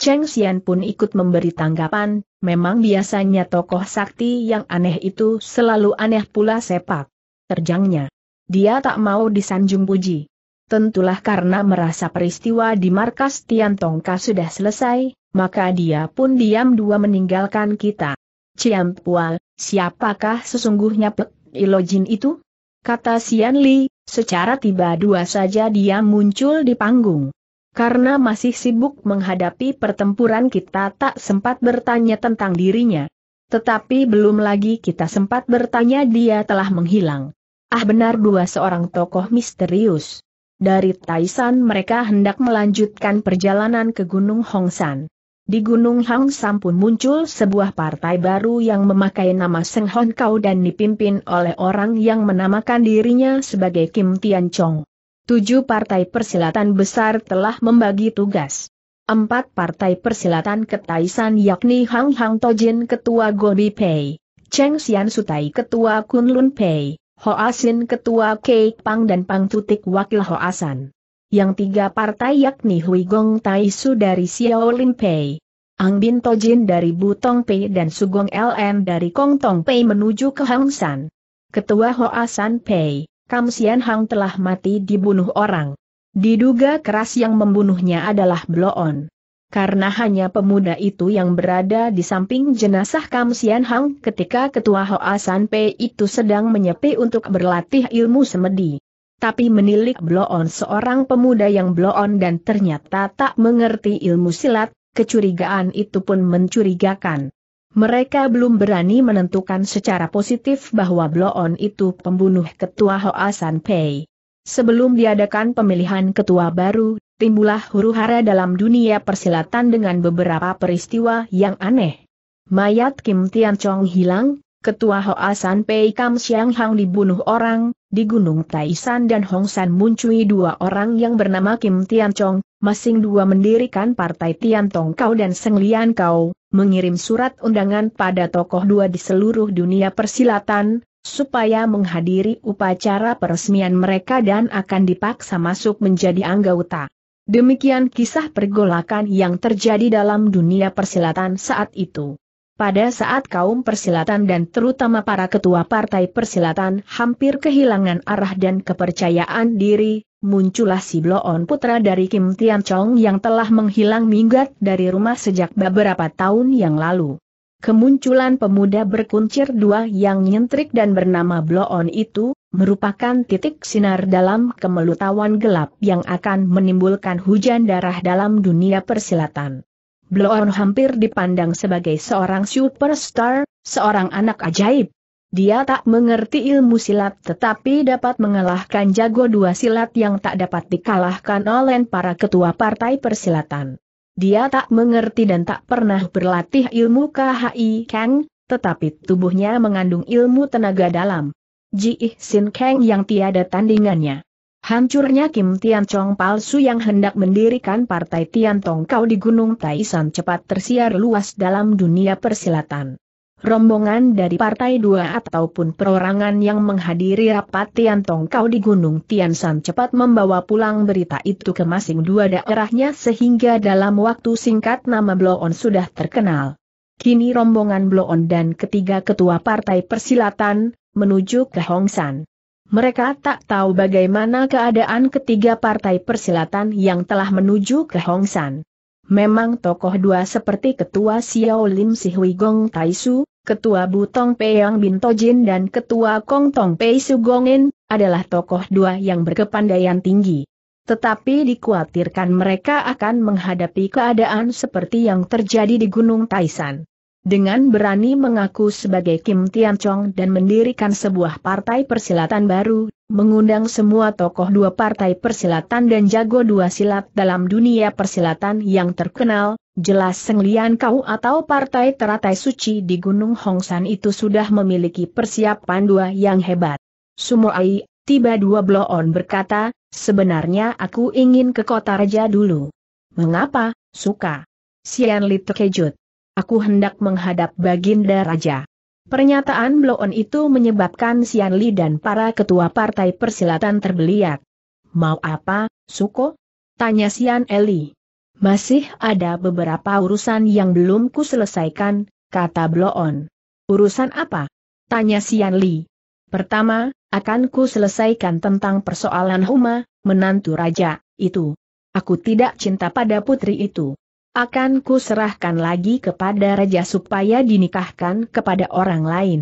Cheng Xian pun ikut memberi tanggapan, memang biasanya tokoh sakti yang aneh itu selalu aneh pula sepak. Terjangnya. Dia tak mau disanjung puji. Tentulah karena merasa peristiwa di markas Tian Tongka sudah selesai, maka dia pun diam dua meninggalkan kita. Cian Pual, siapakah sesungguhnya Pek Ilojin itu? Kata Xian Li, secara tiba dua saja dia muncul di panggung. Karena masih sibuk menghadapi pertempuran kita tak sempat bertanya tentang dirinya. Tetapi belum lagi kita sempat bertanya dia telah menghilang. Ah benar dua seorang tokoh misterius. Dari Taisan mereka hendak melanjutkan perjalanan ke Gunung Hongsan. Di Gunung Hongsan pun muncul sebuah partai baru yang memakai nama Seng Hon Kau dan dipimpin oleh orang yang menamakan dirinya sebagai Kim Tian Chong. Tujuh partai persilatan besar telah membagi tugas. Empat partai persilatan ketaisan yakni Hang Hang Tojin Ketua Gobi Pei, Cheng Xian Sutai Ketua Kunlun Pei, Ho Asin, Ketua Kei Pang dan Pang Tutik Wakil Ho Asan. Yang tiga partai yakni Hui Gong Tai Su dari Xiaolin Pei, Ang Bin Tojin dari Butong Pei dan Sugong LM dari Kong Tong Pei menuju ke Hang San. Ketua Asan Pei, Kam Sian Hang telah mati dibunuh orang. Diduga keras yang membunuhnya adalah Bloon. Karena hanya pemuda itu yang berada di samping jenazah Kam Sian Hang ketika ketua Hoa San Pei itu sedang menyepi untuk berlatih ilmu semedi. Tapi menilik Bloon seorang pemuda yang Bloon dan ternyata tak mengerti ilmu silat, kecurigaan itu pun mencurigakan. Mereka belum berani menentukan secara positif bahwa Bloon itu pembunuh ketua Hoa San Pei. Sebelum diadakan pemilihan ketua baru, timbullah huru hara dalam dunia persilatan dengan beberapa peristiwa yang aneh. Mayat Kim Tian Chong hilang, Ketua Hoa San Pei Kam Siang Hang dibunuh orang, di Gunung Taisan dan Hong San muncul dua orang yang bernama Kim Tian Chong, masing dua mendirikan partai Tian Tong Kau dan Seng Lian Kau, mengirim surat undangan pada tokoh dua di seluruh dunia persilatan, supaya menghadiri upacara peresmian mereka dan akan dipaksa masuk menjadi anggota. Demikian kisah pergolakan yang terjadi dalam dunia persilatan saat itu. Pada saat kaum persilatan dan terutama para ketua partai persilatan hampir kehilangan arah dan kepercayaan diri, muncullah si Bloon putra dari Kim Tian Chong yang telah menghilang minggat dari rumah sejak beberapa tahun yang lalu. Kemunculan pemuda berkuncir dua yang nyentrik dan bernama Bloon itu, merupakan titik sinar dalam kemelutawan gelap yang akan menimbulkan hujan darah dalam dunia persilatan. Bloon hampir dipandang sebagai seorang superstar, seorang anak ajaib. Dia tak mengerti ilmu silat tetapi dapat mengalahkan jago dua silat yang tak dapat dikalahkan oleh para ketua partai persilatan. Dia tak mengerti dan tak pernah berlatih ilmu KHI Kang, tetapi tubuhnya mengandung ilmu tenaga dalam. Ji Sin Kang yang tiada tandingannya. Hancurnya Kim Tian Chong palsu yang hendak mendirikan partai Tian Tong Kau di Gunung Taishan cepat tersiar luas dalam dunia persilatan. Rombongan dari partai dua ataupun perorangan yang menghadiri rapat Tian Tong Kau di Gunung Tian San cepat membawa pulang berita itu ke masing dua daerahnya sehingga dalam waktu singkat nama Bloon sudah terkenal. Kini rombongan Bloon dan ketiga ketua partai persilatan, menuju ke Hong San. Mereka tak tahu bagaimana keadaan ketiga partai persilatan yang telah menuju ke Hongsan. Memang tokoh dua seperti Ketua Xiao Lim Sihui Gong Taisu, Ketua Butong Peyang Bin Tojin dan Ketua Kong Tong Pei Su Gongin, adalah tokoh dua yang berkepandaian tinggi. Tetapi dikhawatirkan mereka akan menghadapi keadaan seperti yang terjadi di Gunung Taishan dengan berani mengaku sebagai Kim Tian Chong dan mendirikan sebuah partai persilatan baru, mengundang semua tokoh dua partai persilatan dan jago dua silat dalam dunia persilatan yang terkenal, jelas Senglian Kau atau partai teratai suci di Gunung Hongsan itu sudah memiliki persiapan dua yang hebat. Sumoai, tiba dua bloon berkata, sebenarnya aku ingin ke kota raja dulu. Mengapa, suka? Sian Li terkejut. Aku hendak menghadap Baginda Raja. Pernyataan bloon itu menyebabkan Sian Li dan para ketua partai persilatan terbeliak. Mau apa, Suko? Tanya Sian Eli. Masih ada beberapa urusan yang belum kuselesaikan, kata Bloon. Urusan apa? Tanya Sian Li. Pertama, akan ku tentang persoalan Huma, menantu raja, itu. Aku tidak cinta pada putri itu akan kuserahkan lagi kepada raja supaya dinikahkan kepada orang lain.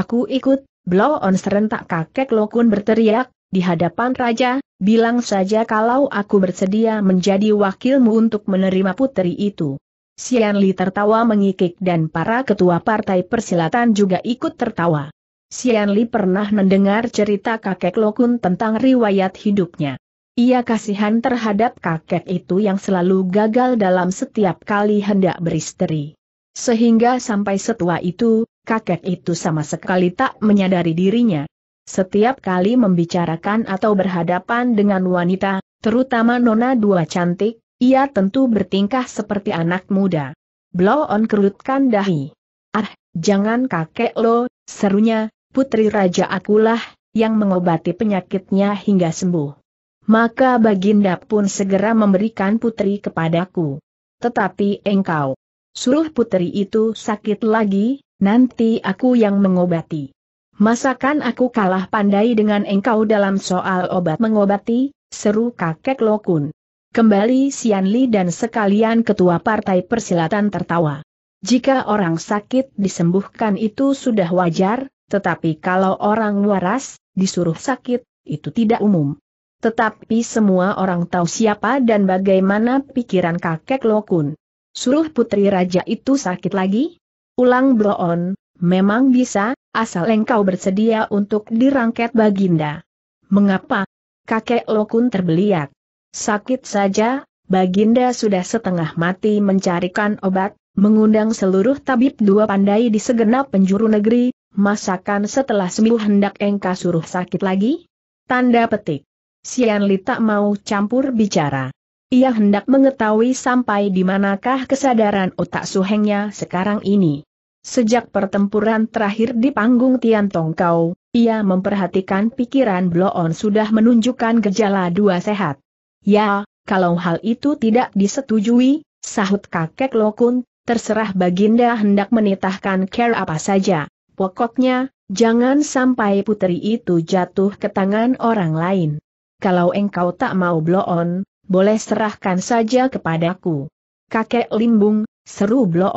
Aku ikut, blow on serentak kakek Lokun berteriak, di hadapan raja, bilang saja kalau aku bersedia menjadi wakilmu untuk menerima putri itu. Sian Li tertawa mengikik dan para ketua partai persilatan juga ikut tertawa. Sian Li pernah mendengar cerita kakek Lokun tentang riwayat hidupnya. Ia kasihan terhadap kakek itu yang selalu gagal dalam setiap kali hendak beristri. Sehingga sampai setua itu, kakek itu sama sekali tak menyadari dirinya. Setiap kali membicarakan atau berhadapan dengan wanita, terutama nona dua cantik, ia tentu bertingkah seperti anak muda. Blow on kerutkan dahi. Ah, jangan kakek lo, serunya, putri raja akulah, yang mengobati penyakitnya hingga sembuh maka Baginda pun segera memberikan putri kepadaku. Tetapi engkau, suruh putri itu sakit lagi, nanti aku yang mengobati. Masakan aku kalah pandai dengan engkau dalam soal obat mengobati, seru kakek Lokun. Kembali Sianli dan sekalian ketua partai persilatan tertawa. Jika orang sakit disembuhkan itu sudah wajar, tetapi kalau orang waras, disuruh sakit, itu tidak umum. Tetapi semua orang tahu siapa dan bagaimana pikiran kakek Lokun. Suruh putri raja itu sakit lagi? Ulang Bloon, memang bisa, asal engkau bersedia untuk dirangket baginda. Mengapa? Kakek Lokun terbeliak. Sakit saja, baginda sudah setengah mati mencarikan obat, mengundang seluruh tabib dua pandai di segenap penjuru negeri, Masakan setelah sembuh hendak engkau suruh sakit lagi? Tanda petik. Sian Li tak mau campur bicara. Ia hendak mengetahui sampai di manakah kesadaran otak suhengnya sekarang ini. Sejak pertempuran terakhir di panggung Tian Tongkau, ia memperhatikan pikiran Bloon sudah menunjukkan gejala dua sehat. Ya, kalau hal itu tidak disetujui, sahut kakek Lokun, terserah Baginda hendak menitahkan care apa saja. Pokoknya, jangan sampai putri itu jatuh ke tangan orang lain kalau engkau tak mau blow boleh serahkan saja kepadaku. Kakek limbung, seru blow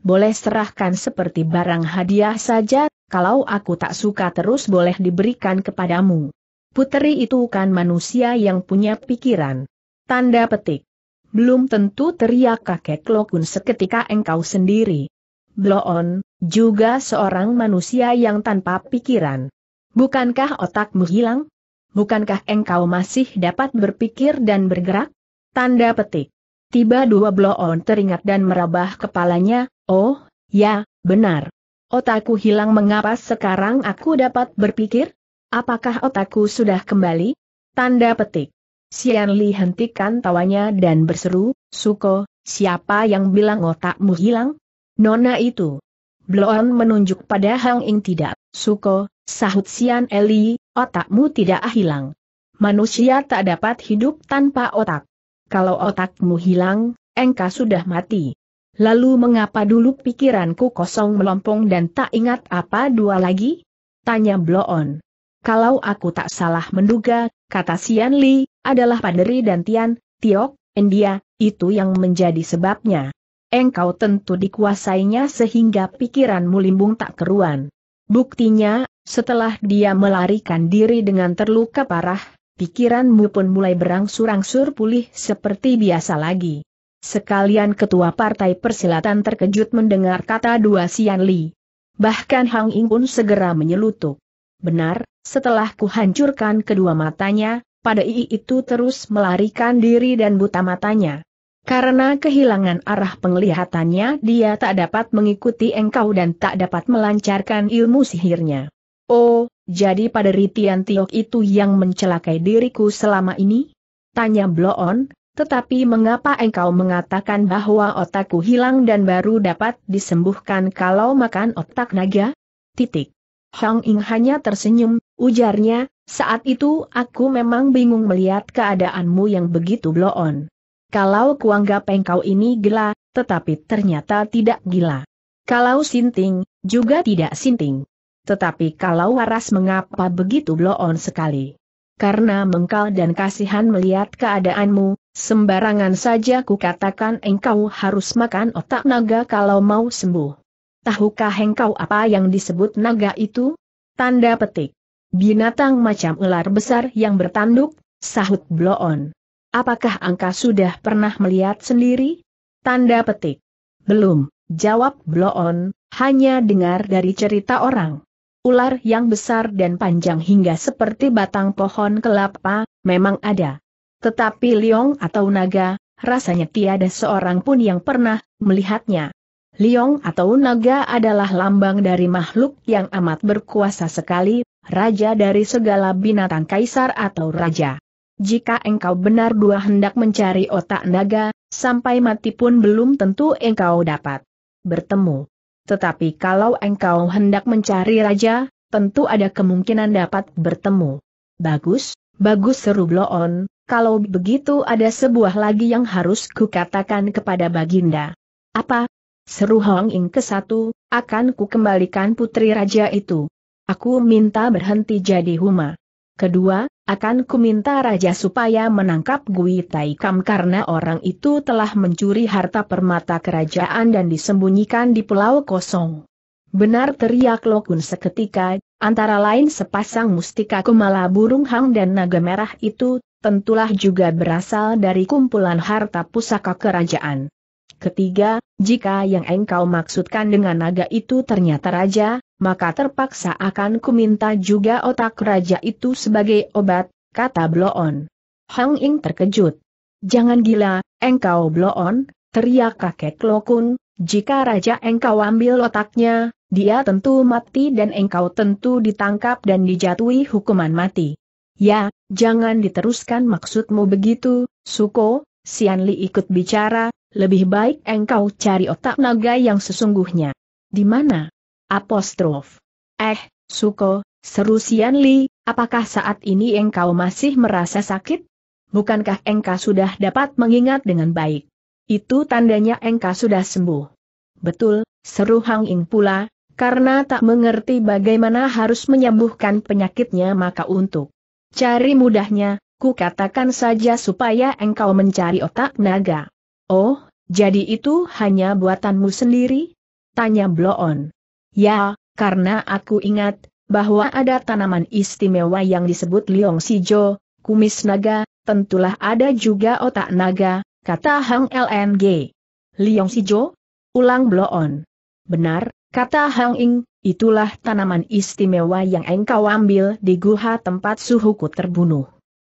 boleh serahkan seperti barang hadiah saja, kalau aku tak suka terus boleh diberikan kepadamu. Puteri itu kan manusia yang punya pikiran. Tanda petik. Belum tentu teriak kakek Lokun seketika engkau sendiri. Bloon juga seorang manusia yang tanpa pikiran. Bukankah otakmu hilang? bukankah engkau masih dapat berpikir dan bergerak? Tanda petik. Tiba dua bloon teringat dan merabah kepalanya, oh, ya, benar. Otakku hilang mengapa sekarang aku dapat berpikir? Apakah otakku sudah kembali? Tanda petik. Sian Li hentikan tawanya dan berseru, Suko, siapa yang bilang otakmu hilang? Nona itu. Bloon menunjuk pada Hang Ing tidak, Suko, Sahut Sian Eli, otakmu tidak hilang. Manusia tak dapat hidup tanpa otak. Kalau otakmu hilang, engkau sudah mati. Lalu mengapa dulu pikiranku kosong melompong dan tak ingat apa dua lagi? Tanya Bloon. Kalau aku tak salah menduga, kata Sian Li, adalah Paderi dan Tian, Tiok, India, itu yang menjadi sebabnya. Engkau tentu dikuasainya sehingga pikiranmu limbung tak keruan. Buktinya, setelah dia melarikan diri dengan terluka parah, pikiranmu pun mulai berangsur-angsur pulih seperti biasa lagi. Sekalian ketua partai persilatan terkejut mendengar kata dua Sian Li. Bahkan Hang Ing pun segera menyelutuk. Benar, setelah kuhancurkan kedua matanya, pada Ii itu terus melarikan diri dan buta matanya. Karena kehilangan arah penglihatannya dia tak dapat mengikuti engkau dan tak dapat melancarkan ilmu sihirnya. Oh, jadi pada Ritian Tiok itu yang mencelakai diriku selama ini? Tanya Bloon, tetapi mengapa engkau mengatakan bahwa otakku hilang dan baru dapat disembuhkan kalau makan otak naga? Titik. Hong Ing hanya tersenyum, ujarnya, saat itu aku memang bingung melihat keadaanmu yang begitu bloon. Kalau kuanggap engkau ini gila, tetapi ternyata tidak gila. Kalau sinting, juga tidak sinting. Tetapi kalau waras mengapa begitu bloon sekali? Karena mengkal dan kasihan melihat keadaanmu, sembarangan saja kukatakan engkau harus makan otak naga kalau mau sembuh. Tahukah engkau apa yang disebut naga itu? Tanda petik. Binatang macam ular besar yang bertanduk, sahut bloon. Apakah angka sudah pernah melihat sendiri? Tanda petik. Belum, jawab bloon, hanya dengar dari cerita orang ular yang besar dan panjang hingga seperti batang pohon kelapa, memang ada. Tetapi liong atau naga, rasanya tiada seorang pun yang pernah melihatnya. Liong atau naga adalah lambang dari makhluk yang amat berkuasa sekali, raja dari segala binatang kaisar atau raja. Jika engkau benar dua hendak mencari otak naga, sampai mati pun belum tentu engkau dapat bertemu. Tetapi kalau engkau hendak mencari raja, tentu ada kemungkinan dapat bertemu. Bagus, bagus seru Bloon, kalau begitu ada sebuah lagi yang harus kukatakan kepada Baginda. Apa? Seru Hong Ing ke satu, akan ku putri raja itu. Aku minta berhenti jadi huma. Kedua, akan kuminta raja supaya menangkap Gui Taikam karena orang itu telah mencuri harta permata kerajaan dan disembunyikan di pulau kosong. Benar teriak Lokun seketika, antara lain sepasang mustika kumala burung hang dan naga merah itu, tentulah juga berasal dari kumpulan harta pusaka kerajaan. Ketiga, jika yang engkau maksudkan dengan naga itu ternyata raja, maka terpaksa akan kuminta juga otak raja itu sebagai obat, kata Bloon. Hang Ing terkejut. Jangan gila, engkau Bloon, teriak kakek Lokun, jika raja engkau ambil otaknya, dia tentu mati dan engkau tentu ditangkap dan dijatuhi hukuman mati. Ya, jangan diteruskan maksudmu begitu, Suko, Sian Li ikut bicara, lebih baik engkau cari otak naga yang sesungguhnya. Di mana? Apostrof. Eh, Suko, seru Sian Li, apakah saat ini engkau masih merasa sakit? Bukankah engkau sudah dapat mengingat dengan baik? Itu tandanya engkau sudah sembuh. Betul, seru Hang Ing pula, karena tak mengerti bagaimana harus menyembuhkan penyakitnya maka untuk cari mudahnya, ku katakan saja supaya engkau mencari otak naga. Oh, jadi itu hanya buatanmu sendiri? Tanya Bloon. Ya, karena aku ingat, bahwa ada tanaman istimewa yang disebut Liong Sijo, kumis naga, tentulah ada juga otak naga, kata Hang LNG. Liong Sijo? Ulang Bloon. Benar, kata Hang Ing, itulah tanaman istimewa yang engkau ambil di guha tempat suhuku terbunuh.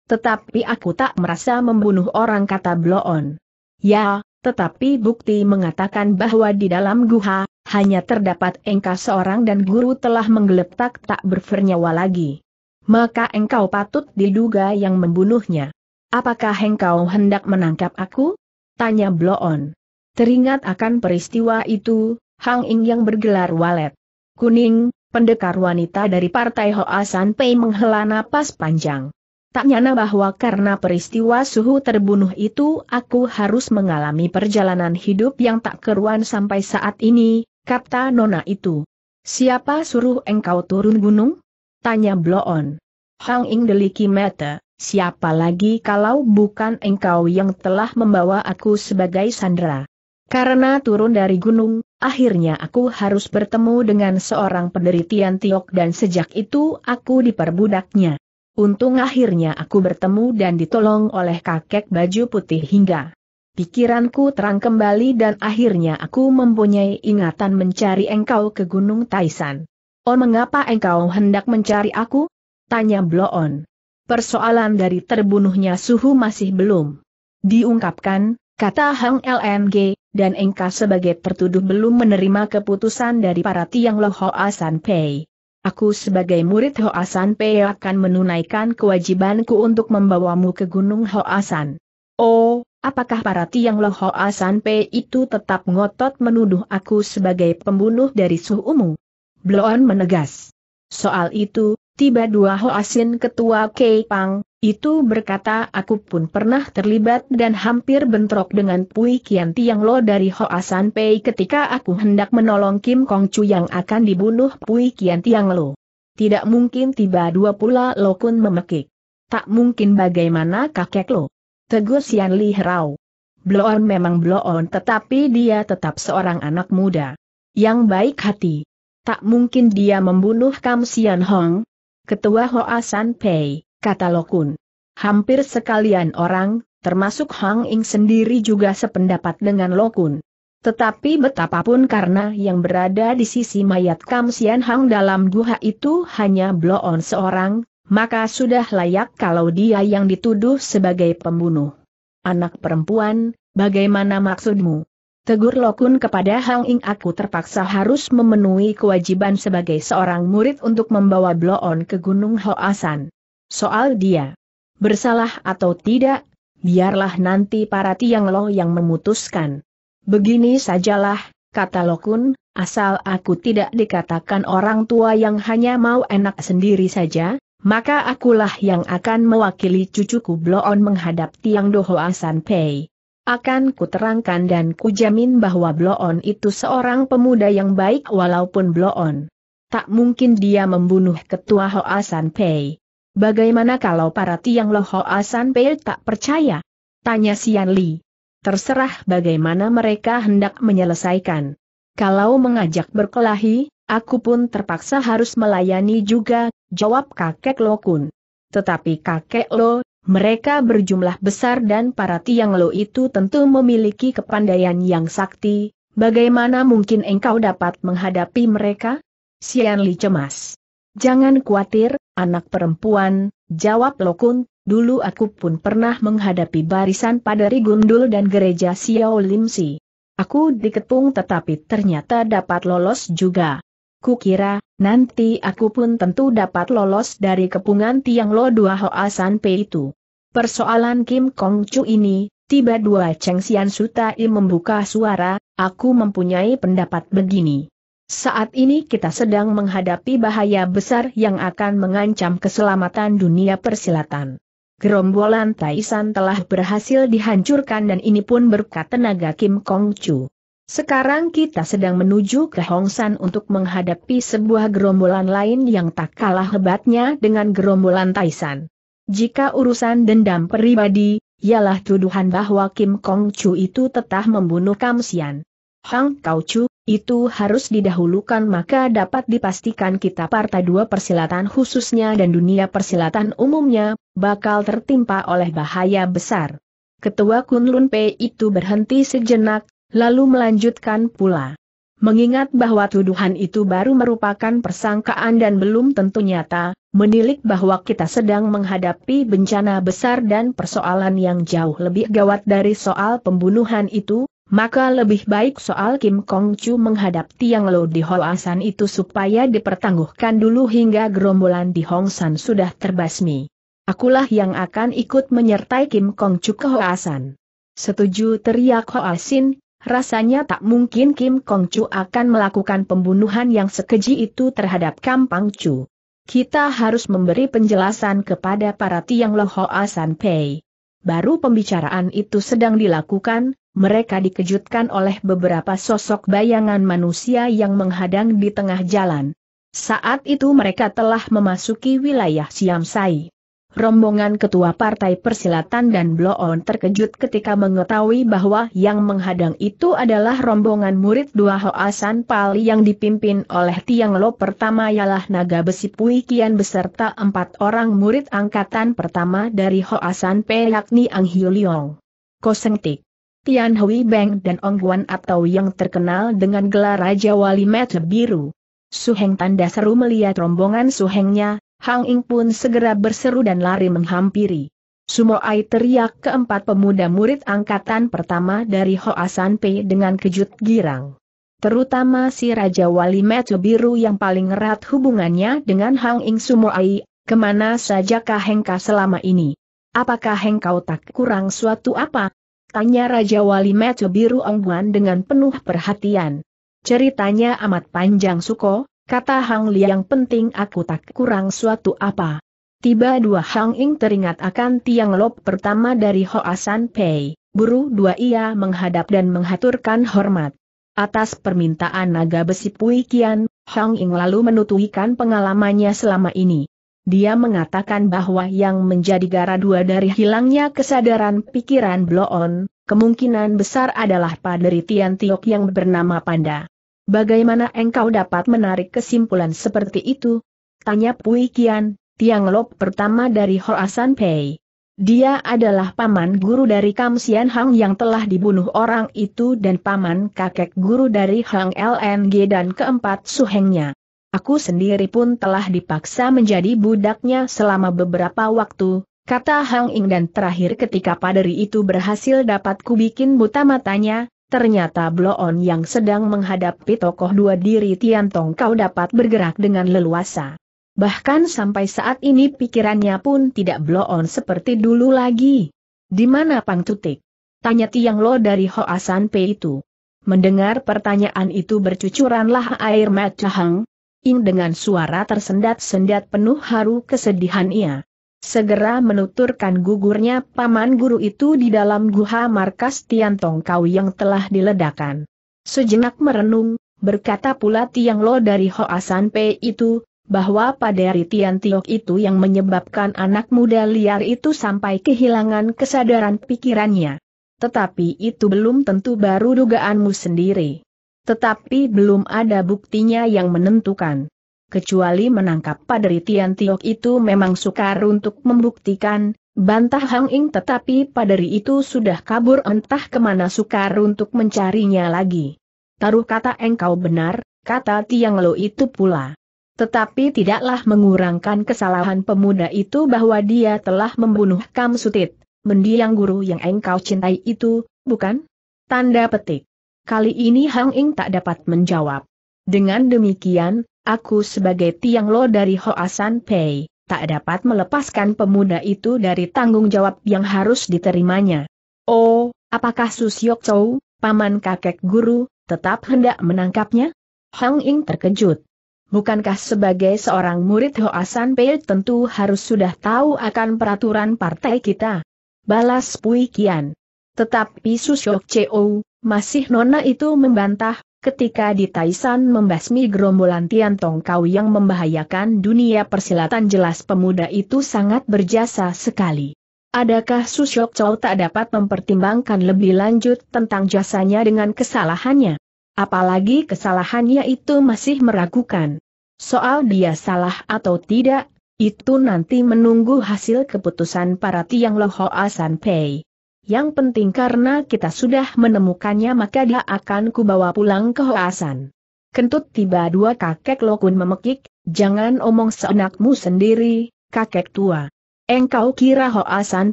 Tetapi aku tak merasa membunuh orang kata Bloon. Ya, tetapi bukti mengatakan bahwa di dalam guha, hanya terdapat engkau seorang dan guru telah menggeletak tak bernyawa lagi. Maka engkau patut diduga yang membunuhnya. Apakah engkau hendak menangkap aku? Tanya Bloon. Teringat akan peristiwa itu, Hang Ing yang bergelar walet. Kuning, pendekar wanita dari partai Hoa San Pei menghela napas panjang. Tak nyana bahwa karena peristiwa suhu terbunuh itu aku harus mengalami perjalanan hidup yang tak keruan sampai saat ini, kata nona itu. Siapa suruh engkau turun gunung? Tanya Bloon. Hang Ing deliki mata, siapa lagi kalau bukan engkau yang telah membawa aku sebagai sandera? Karena turun dari gunung, akhirnya aku harus bertemu dengan seorang penderitian Tiok dan sejak itu aku diperbudaknya. Untung akhirnya aku bertemu dan ditolong oleh kakek baju putih hingga Pikiranku terang kembali dan akhirnya aku mempunyai ingatan mencari engkau ke Gunung Taisan. Oh mengapa engkau hendak mencari aku? Tanya Bloon. Persoalan dari terbunuhnya suhu masih belum diungkapkan, kata Hang LMG, dan engkau sebagai tertuduh belum menerima keputusan dari para tiang loh Hoa San Pei. Aku sebagai murid Hoa San Pei akan menunaikan kewajibanku untuk membawamu ke Gunung Hoa San. Oh, Apakah para Tiang asan Sanpe itu tetap ngotot menuduh aku sebagai pembunuh dari Umu? Bloon menegas. Soal itu, tiba dua Hoasin ketua Kei Pang, itu berkata aku pun pernah terlibat dan hampir bentrok dengan Pui Kian Tiang Lo dari asan Sanpe ketika aku hendak menolong Kim Kong Chu yang akan dibunuh Pui Kian Tiang Lo. Tidak mungkin tiba dua pula Lo Kun memekik. Tak mungkin bagaimana kakek Lo. Teguh Sian Li Herau. Bloon memang bloon tetapi dia tetap seorang anak muda. Yang baik hati. Tak mungkin dia membunuh Kam Sian Hong. Ketua Hoa San Pei, kata Lokun. Hampir sekalian orang, termasuk Hang Ing sendiri juga sependapat dengan Lokun. Tetapi betapapun karena yang berada di sisi mayat Kam Sian Hang dalam guha itu hanya Bloon seorang, maka sudah layak kalau dia yang dituduh sebagai pembunuh. Anak perempuan, bagaimana maksudmu? Tegur Lokun kepada Hang Ing aku terpaksa harus memenuhi kewajiban sebagai seorang murid untuk membawa Bloon ke Gunung Hoasan. Soal dia bersalah atau tidak, biarlah nanti para tiang lo yang memutuskan. Begini sajalah, kata Lokun, asal aku tidak dikatakan orang tua yang hanya mau enak sendiri saja, maka akulah yang akan mewakili cucuku Bloon menghadap Tiang Dohoa Asan Pei. Akan kuterangkan dan kujamin bahwa Bloon itu seorang pemuda yang baik walaupun Bloon. Tak mungkin dia membunuh ketua Hoa San Pei. Bagaimana kalau para Tiang Lo Asan Pei tak percaya? Tanya Sian Li. Terserah bagaimana mereka hendak menyelesaikan. Kalau mengajak berkelahi, Aku pun terpaksa harus melayani juga, jawab kakek Lo Kun. Tetapi kakek Lo, mereka berjumlah besar dan para tiang Lo itu tentu memiliki kepandaian yang sakti, bagaimana mungkin engkau dapat menghadapi mereka? Sian Li cemas. Jangan khawatir, anak perempuan, jawab Lokun, dulu aku pun pernah menghadapi barisan pada gundul dan gereja Xiao Limsi. Aku dikepung tetapi ternyata dapat lolos juga. Kukira, nanti aku pun tentu dapat lolos dari kepungan tiang lo dua hoasan San itu. Persoalan Kim Kong Chu ini, tiba dua Cheng Sian Sutai membuka suara, aku mempunyai pendapat begini. Saat ini kita sedang menghadapi bahaya besar yang akan mengancam keselamatan dunia persilatan. Gerombolan Taisan telah berhasil dihancurkan dan ini pun berkat tenaga Kim Kong Chu. Sekarang kita sedang menuju ke Hongsan untuk menghadapi sebuah gerombolan lain yang tak kalah hebatnya dengan gerombolan Taisan. Jika urusan dendam pribadi, ialah tuduhan bahwa Kim Kong Chu itu tetap membunuh Kam Sian. Hang Kau Chu, itu harus didahulukan maka dapat dipastikan kita partai dua persilatan khususnya dan dunia persilatan umumnya, bakal tertimpa oleh bahaya besar. Ketua Kunlun P itu berhenti sejenak, lalu melanjutkan pula. Mengingat bahwa tuduhan itu baru merupakan persangkaan dan belum tentu nyata, menilik bahwa kita sedang menghadapi bencana besar dan persoalan yang jauh lebih gawat dari soal pembunuhan itu, maka lebih baik soal Kim Kong Chu menghadap Tiang Lo di Hoasan itu supaya dipertangguhkan dulu hingga gerombolan di Hong San sudah terbasmi. Akulah yang akan ikut menyertai Kim Kong Chu ke Hoasan. Setuju teriak Hoasin, Rasanya tak mungkin Kim Kong Chu akan melakukan pembunuhan yang sekeji itu terhadap Pang Chu. Kita harus memberi penjelasan kepada para tiang Hoa San Pei. Baru pembicaraan itu sedang dilakukan, mereka dikejutkan oleh beberapa sosok bayangan manusia yang menghadang di tengah jalan. Saat itu mereka telah memasuki wilayah Siam Sai. Rombongan ketua partai persilatan dan Bloon terkejut ketika mengetahui bahwa yang menghadang itu adalah rombongan murid dua Hoasan Pali yang dipimpin oleh Tiang Lo pertama ialah Naga Besi Pui Kian beserta empat orang murid angkatan pertama dari Hoasan P yakni Ang Hiliong. Liong, Tik, Tian Hui Beng dan Ong Guan atau yang terkenal dengan gelar Raja Wali Mata Biru. Suheng tanda seru melihat rombongan suhengnya, Hang Ing pun segera berseru dan lari menghampiri. Sumo Ai teriak keempat pemuda murid angkatan pertama dari Hoasan Pei dengan kejut girang. Terutama si Raja Wali Metu Biru yang paling erat hubungannya dengan Hang Ing Sumo Ai, kemana sajakah Hengka selama ini? Apakah Hengkau tak kurang suatu apa? Tanya Raja Wali Metu Biru Ongguan dengan penuh perhatian. Ceritanya amat panjang Suko, Kata Hang Liang penting aku tak kurang suatu apa. Tiba dua Hang Ing teringat akan tiang lop pertama dari Hoasan Pei, buru dua ia menghadap dan menghaturkan hormat. Atas permintaan naga besi Pui Kian, Hang Ing lalu menutuikan pengalamannya selama ini. Dia mengatakan bahwa yang menjadi gara dua dari hilangnya kesadaran pikiran Bloon, kemungkinan besar adalah paderi Tian Tiok yang bernama Panda. Bagaimana engkau dapat menarik kesimpulan seperti itu? Tanya Pui Kian, Tiang Lop pertama dari Hoasan Pei. Dia adalah paman guru dari Kam Sian Hang yang telah dibunuh orang itu dan paman kakek guru dari Hang LNG dan keempat suhengnya. Aku sendiri pun telah dipaksa menjadi budaknya selama beberapa waktu, kata Hang Ing dan terakhir ketika paderi itu berhasil dapat kubikin buta matanya, Ternyata Bloon yang sedang menghadapi tokoh dua diri Tian Tong kau dapat bergerak dengan leluasa. Bahkan sampai saat ini pikirannya pun tidak Bloon seperti dulu lagi. Di mana Pang Tutik? Tanya Tiang Lo dari Hoasan P itu. Mendengar pertanyaan itu bercucuranlah air mata Hang Ing dengan suara tersendat-sendat penuh haru kesedihan ia. Segera menuturkan gugurnya paman guru itu di dalam guha markas Tiantong Kau yang telah diledakan. Sejenak merenung, berkata pula Tiang Lo dari Hoasan Pei itu, bahwa paderi Tian Tiok itu yang menyebabkan anak muda liar itu sampai kehilangan kesadaran pikirannya. Tetapi itu belum tentu baru dugaanmu sendiri. Tetapi belum ada buktinya yang menentukan kecuali menangkap paderi Tian Tiok itu memang sukar untuk membuktikan, bantah Hang Ing tetapi paderi itu sudah kabur entah kemana sukar untuk mencarinya lagi. Taruh kata engkau benar, kata Tiang Lo itu pula. Tetapi tidaklah mengurangkan kesalahan pemuda itu bahwa dia telah membunuh Kam Sutit, mendiang guru yang engkau cintai itu, bukan? Tanda petik. Kali ini Hang Ing tak dapat menjawab. Dengan demikian, Aku sebagai Tiang Lo dari Hoasan Pei, tak dapat melepaskan pemuda itu dari tanggung jawab yang harus diterimanya. Oh, apakah Susyok Chou, paman kakek guru, tetap hendak menangkapnya? Hang Ing terkejut. Bukankah sebagai seorang murid Hoasan Pei tentu harus sudah tahu akan peraturan partai kita? Balas Pui Kian. Tetapi Susyok Chou, masih nona itu membantah, ketika di Taisan membasmi gerombolan Tiantong Kau yang membahayakan dunia persilatan jelas pemuda itu sangat berjasa sekali. Adakah Susyok Chow tak dapat mempertimbangkan lebih lanjut tentang jasanya dengan kesalahannya? Apalagi kesalahannya itu masih meragukan. Soal dia salah atau tidak, itu nanti menunggu hasil keputusan para Tiang Lohoa Sanpei. Yang penting karena kita sudah menemukannya maka dia akan kubawa pulang ke Hoasan. Kentut tiba dua kakek Lokun memekik, jangan omong seenakmu sendiri, kakek tua. Engkau kira Hoasan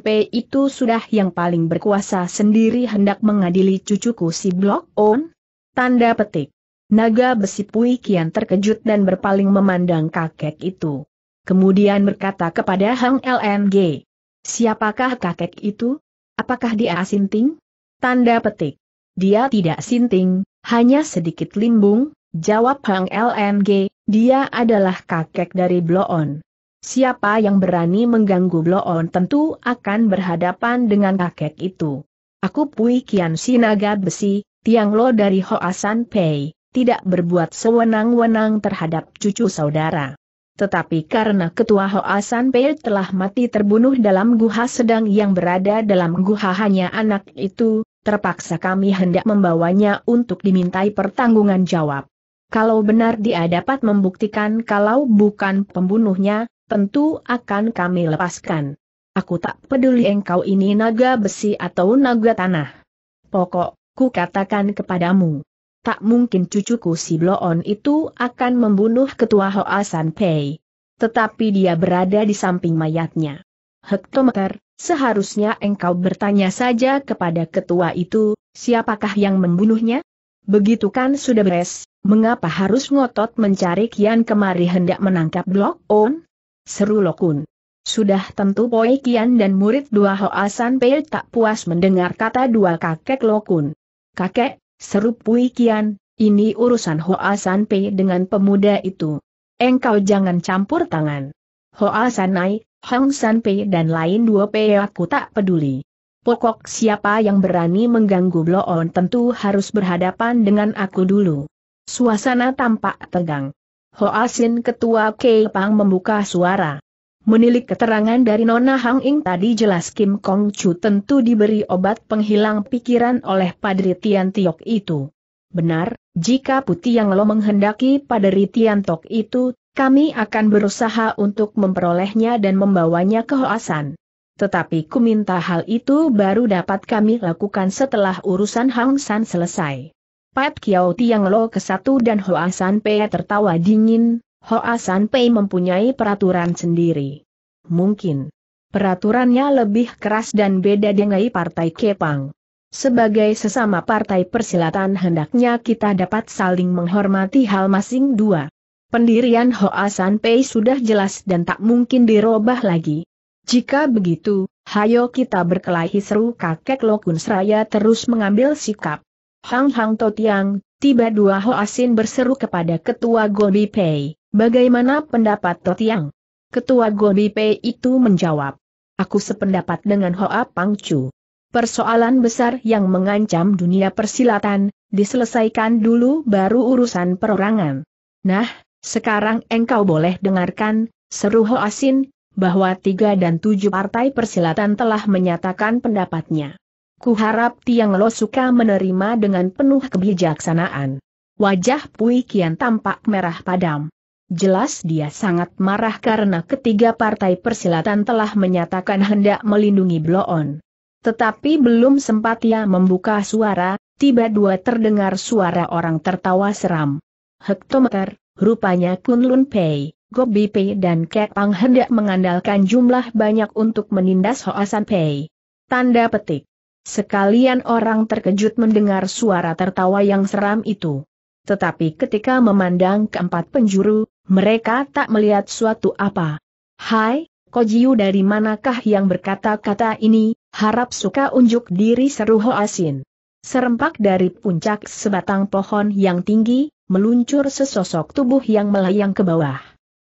P itu sudah yang paling berkuasa sendiri hendak mengadili cucuku si Blok On? Tanda petik. Naga besi Pui kian terkejut dan berpaling memandang kakek itu. Kemudian berkata kepada Hang LNG. Siapakah kakek itu? Apakah dia sinting? Tanda petik. Dia tidak sinting, hanya sedikit limbung, jawab Hang LNG. dia adalah kakek dari Bloon. Siapa yang berani mengganggu Bloon tentu akan berhadapan dengan kakek itu. Aku Pui Kian Sinaga Besi, Tiang Lo dari Hoasan Pei, tidak berbuat sewenang-wenang terhadap cucu saudara. Tetapi karena ketua Hoasan Pei telah mati terbunuh dalam guha sedang yang berada dalam guha hanya anak itu, terpaksa kami hendak membawanya untuk dimintai pertanggungan jawab. Kalau benar dia dapat membuktikan kalau bukan pembunuhnya, tentu akan kami lepaskan. Aku tak peduli engkau ini naga besi atau naga tanah. Pokok, ku katakan kepadamu tak mungkin cucuku si Bloon itu akan membunuh ketua Hoa San Pei. Tetapi dia berada di samping mayatnya. Hektometer, seharusnya engkau bertanya saja kepada ketua itu, siapakah yang membunuhnya? Begitu kan sudah beres, mengapa harus ngotot mencari Kian kemari hendak menangkap Blok On? Seru Lokun. Sudah tentu Poi Kian dan murid dua Hoa San Pei tak puas mendengar kata dua kakek Lokun. Kakek, Seru Pui Kian, ini urusan Hoa San Pei dengan pemuda itu. Engkau jangan campur tangan. Hoa Sanai, Hong San Pei dan lain dua Pei aku tak peduli. Pokok siapa yang berani mengganggu Bloon tentu harus berhadapan dengan aku dulu. Suasana tampak tegang. Hoa Sin Ketua Kei Pang membuka suara. Menilik keterangan dari Nona Hang Ing tadi jelas Kim Kong Chu tentu diberi obat penghilang pikiran oleh Padri Tian Tiok itu. Benar, jika Putih Yang Lo menghendaki Padri Tian Tok itu, kami akan berusaha untuk memperolehnya dan membawanya ke Hoasan. Tetapi ku minta hal itu baru dapat kami lakukan setelah urusan Hang San selesai. Pat Kiao Tiang Lo ke satu dan Hoasan Pe tertawa dingin, Hoa Pei mempunyai peraturan sendiri. Mungkin peraturannya lebih keras dan beda dengan Partai Kepang. Sebagai sesama partai persilatan hendaknya kita dapat saling menghormati hal masing dua. Pendirian Hoa Pei sudah jelas dan tak mungkin dirubah lagi. Jika begitu, hayo kita berkelahi seru kakek Lokun Seraya terus mengambil sikap. Hang Hang Totiang, tiba dua Hoa Sin berseru kepada ketua Gobi Pei. Bagaimana pendapat Totiang? Ketua Gobi P itu menjawab. Aku sependapat dengan Hoa Pangcu. Persoalan besar yang mengancam dunia persilatan, diselesaikan dulu baru urusan perorangan. Nah, sekarang engkau boleh dengarkan, seru Asin, bahwa tiga dan tujuh partai persilatan telah menyatakan pendapatnya. Kuharap Tiang Lo suka menerima dengan penuh kebijaksanaan. Wajah Pui Kian tampak merah padam. Jelas dia sangat marah karena ketiga partai persilatan telah menyatakan hendak melindungi Bloon. Tetapi belum sempat ia membuka suara, tiba dua terdengar suara orang tertawa seram. Hektometer, rupanya Kunlun Pei, Gobi Pei dan Kepang hendak mengandalkan jumlah banyak untuk menindas Hoasan Pei. Tanda petik. Sekalian orang terkejut mendengar suara tertawa yang seram itu. Tetapi ketika memandang keempat penjuru, mereka tak melihat suatu apa. Hai, Kojiu dari manakah yang berkata-kata ini, harap suka unjuk diri seru asin. Serempak dari puncak sebatang pohon yang tinggi, meluncur sesosok tubuh yang melayang ke bawah.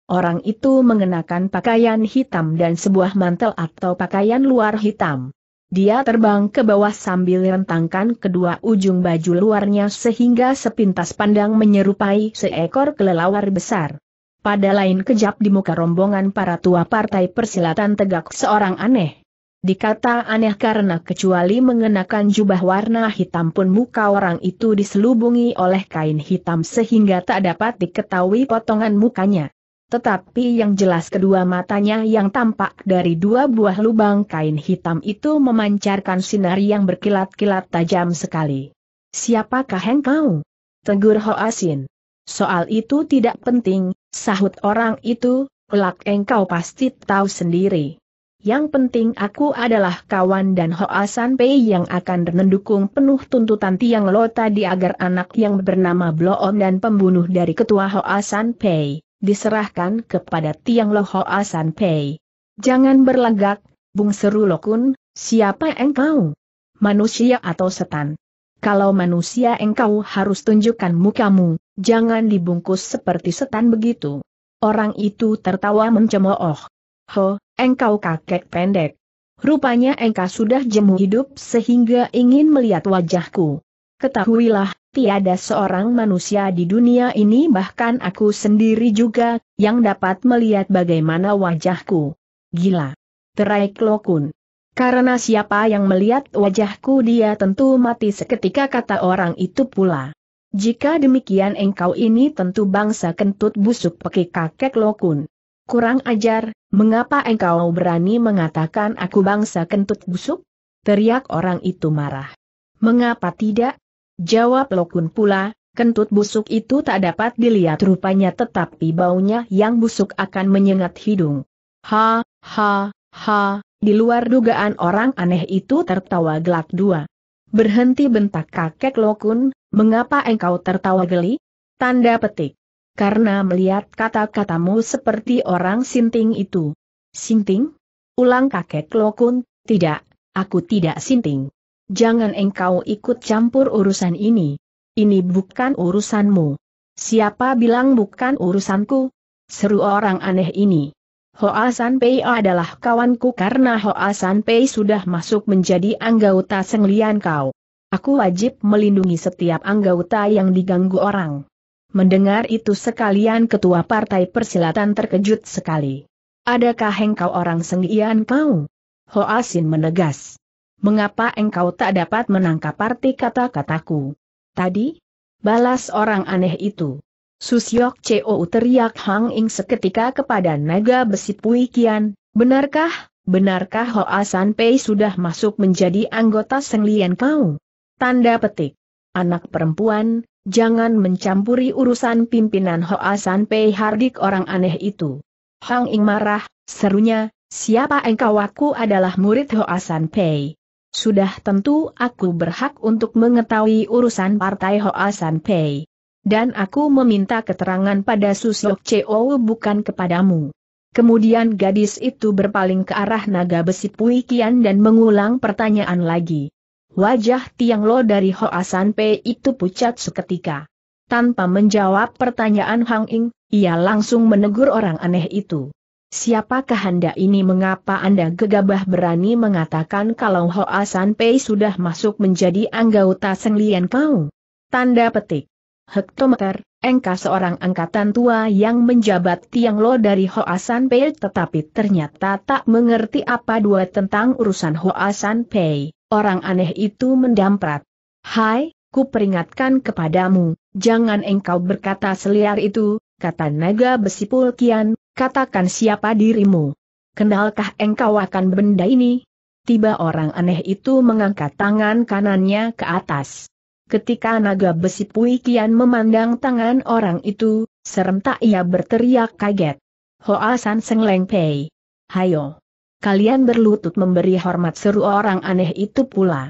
Orang itu mengenakan pakaian hitam dan sebuah mantel atau pakaian luar hitam. Dia terbang ke bawah sambil rentangkan kedua ujung baju luarnya sehingga sepintas pandang menyerupai seekor kelelawar besar. Pada lain kejap di muka rombongan para tua partai persilatan tegak seorang aneh. Dikata aneh karena kecuali mengenakan jubah warna hitam pun muka orang itu diselubungi oleh kain hitam sehingga tak dapat diketahui potongan mukanya. Tetapi yang jelas kedua matanya yang tampak dari dua buah lubang kain hitam itu memancarkan sinar yang berkilat-kilat tajam sekali. Siapakah engkau? Tegur Ho Asin. Soal itu tidak penting, Sahut orang itu, pelak engkau pasti tahu sendiri. Yang penting aku adalah kawan dan Hoasan Pei yang akan mendukung penuh tuntutan Tiang Lo tadi agar anak yang bernama Bloom dan pembunuh dari ketua Hoasan Pei, diserahkan kepada Tiang Lo Hoasan Pei. Jangan berlagak, Bung Seru Lokun, siapa engkau? Manusia atau setan? Kalau manusia engkau harus tunjukkan mukamu, Jangan dibungkus seperti setan begitu. Orang itu tertawa mencemooh. Ho, engkau kakek pendek. Rupanya engkau sudah jemu hidup sehingga ingin melihat wajahku. Ketahuilah, tiada seorang manusia di dunia ini bahkan aku sendiri juga, yang dapat melihat bagaimana wajahku. Gila. Teraik Lokun. Karena siapa yang melihat wajahku dia tentu mati seketika kata orang itu pula. Jika demikian engkau ini tentu bangsa kentut busuk peki kakek lokun. Kurang ajar, mengapa engkau berani mengatakan aku bangsa kentut busuk? Teriak orang itu marah. Mengapa tidak? Jawab Lokun pula, kentut busuk itu tak dapat dilihat rupanya tetapi baunya yang busuk akan menyengat hidung. Ha, ha, ha, di luar dugaan orang aneh itu tertawa gelak dua. Berhenti bentak kakek Lokun, Mengapa engkau tertawa geli? Tanda petik. Karena melihat kata-katamu seperti orang sinting itu. Sinting? Ulang kakek Lokun, tidak, aku tidak sinting. Jangan engkau ikut campur urusan ini. Ini bukan urusanmu. Siapa bilang bukan urusanku? Seru orang aneh ini. Hoa Sanpei adalah kawanku karena Hoa Sanpei sudah masuk menjadi anggota Senglian kau. Aku wajib melindungi setiap anggota yang diganggu orang. Mendengar itu sekalian ketua partai persilatan terkejut sekali. Adakah engkau orang senggian kau? Ho Asin menegas. Mengapa engkau tak dapat menangkap arti kata-kataku? Tadi? Balas orang aneh itu. Susyok CO teriak Hang Ing seketika kepada naga besi Pui Kian, benarkah, benarkah Ho Asan Pei sudah masuk menjadi anggota Senglian kau? Tanda petik. Anak perempuan, jangan mencampuri urusan pimpinan Hoa Pei Hardik orang aneh itu. Hang Ing marah, serunya, siapa engkau aku adalah murid Hoa Pei. Sudah tentu aku berhak untuk mengetahui urusan partai Hoa Pei. Dan aku meminta keterangan pada Susok Cho bukan kepadamu. Kemudian gadis itu berpaling ke arah naga besi Pui Kian dan mengulang pertanyaan lagi. Wajah Tiang Lo dari Hoa San Pei itu pucat seketika. Tanpa menjawab pertanyaan Hang Ing, ia langsung menegur orang aneh itu. Siapakah Anda ini mengapa Anda gegabah berani mengatakan kalau Hoa San Pei sudah masuk menjadi anggota Senglian Kau? Tanda petik. Hektometer, engkau seorang angkatan tua yang menjabat tiang lo dari Hoa San Pei tetapi ternyata tak mengerti apa dua tentang urusan Hoa San Pei orang aneh itu mendamprat. Hai, ku peringatkan kepadamu, jangan engkau berkata seliar itu, kata naga besi pulkian, katakan siapa dirimu. Kenalkah engkau akan benda ini? Tiba orang aneh itu mengangkat tangan kanannya ke atas. Ketika naga besi pulkian memandang tangan orang itu, serentak ia berteriak kaget. Hoa San Seng Leng Pei. Hayo. Kalian berlutut memberi hormat seru orang aneh itu pula.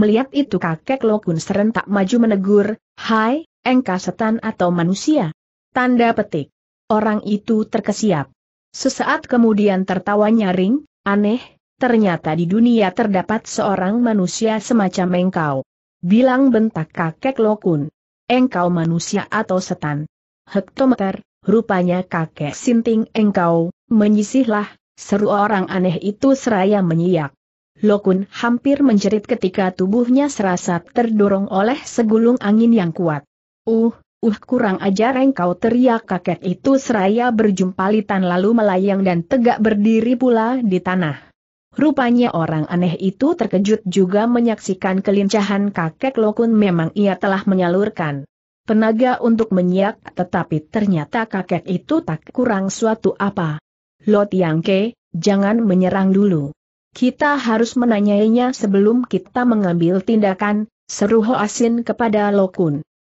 Melihat itu kakek Lokun serentak maju menegur, Hai, engkau setan atau manusia? Tanda petik. Orang itu terkesiap. Sesaat kemudian tertawa nyaring, aneh, ternyata di dunia terdapat seorang manusia semacam engkau. Bilang bentak kakek Lokun. Engkau manusia atau setan? Hektometer, rupanya kakek sinting engkau, menyisihlah, Seru orang aneh itu seraya menyiak. Lokun hampir menjerit ketika tubuhnya serasa terdorong oleh segulung angin yang kuat. Uh, uh kurang ajar engkau teriak kakek itu seraya berjumpalitan lalu melayang dan tegak berdiri pula di tanah. Rupanya orang aneh itu terkejut juga menyaksikan kelincahan kakek Lokun memang ia telah menyalurkan tenaga untuk menyiak tetapi ternyata kakek itu tak kurang suatu apa. Lo Tiang Ke, jangan menyerang dulu. Kita harus menanyainya sebelum kita mengambil tindakan, seru Ho Asin kepada Lo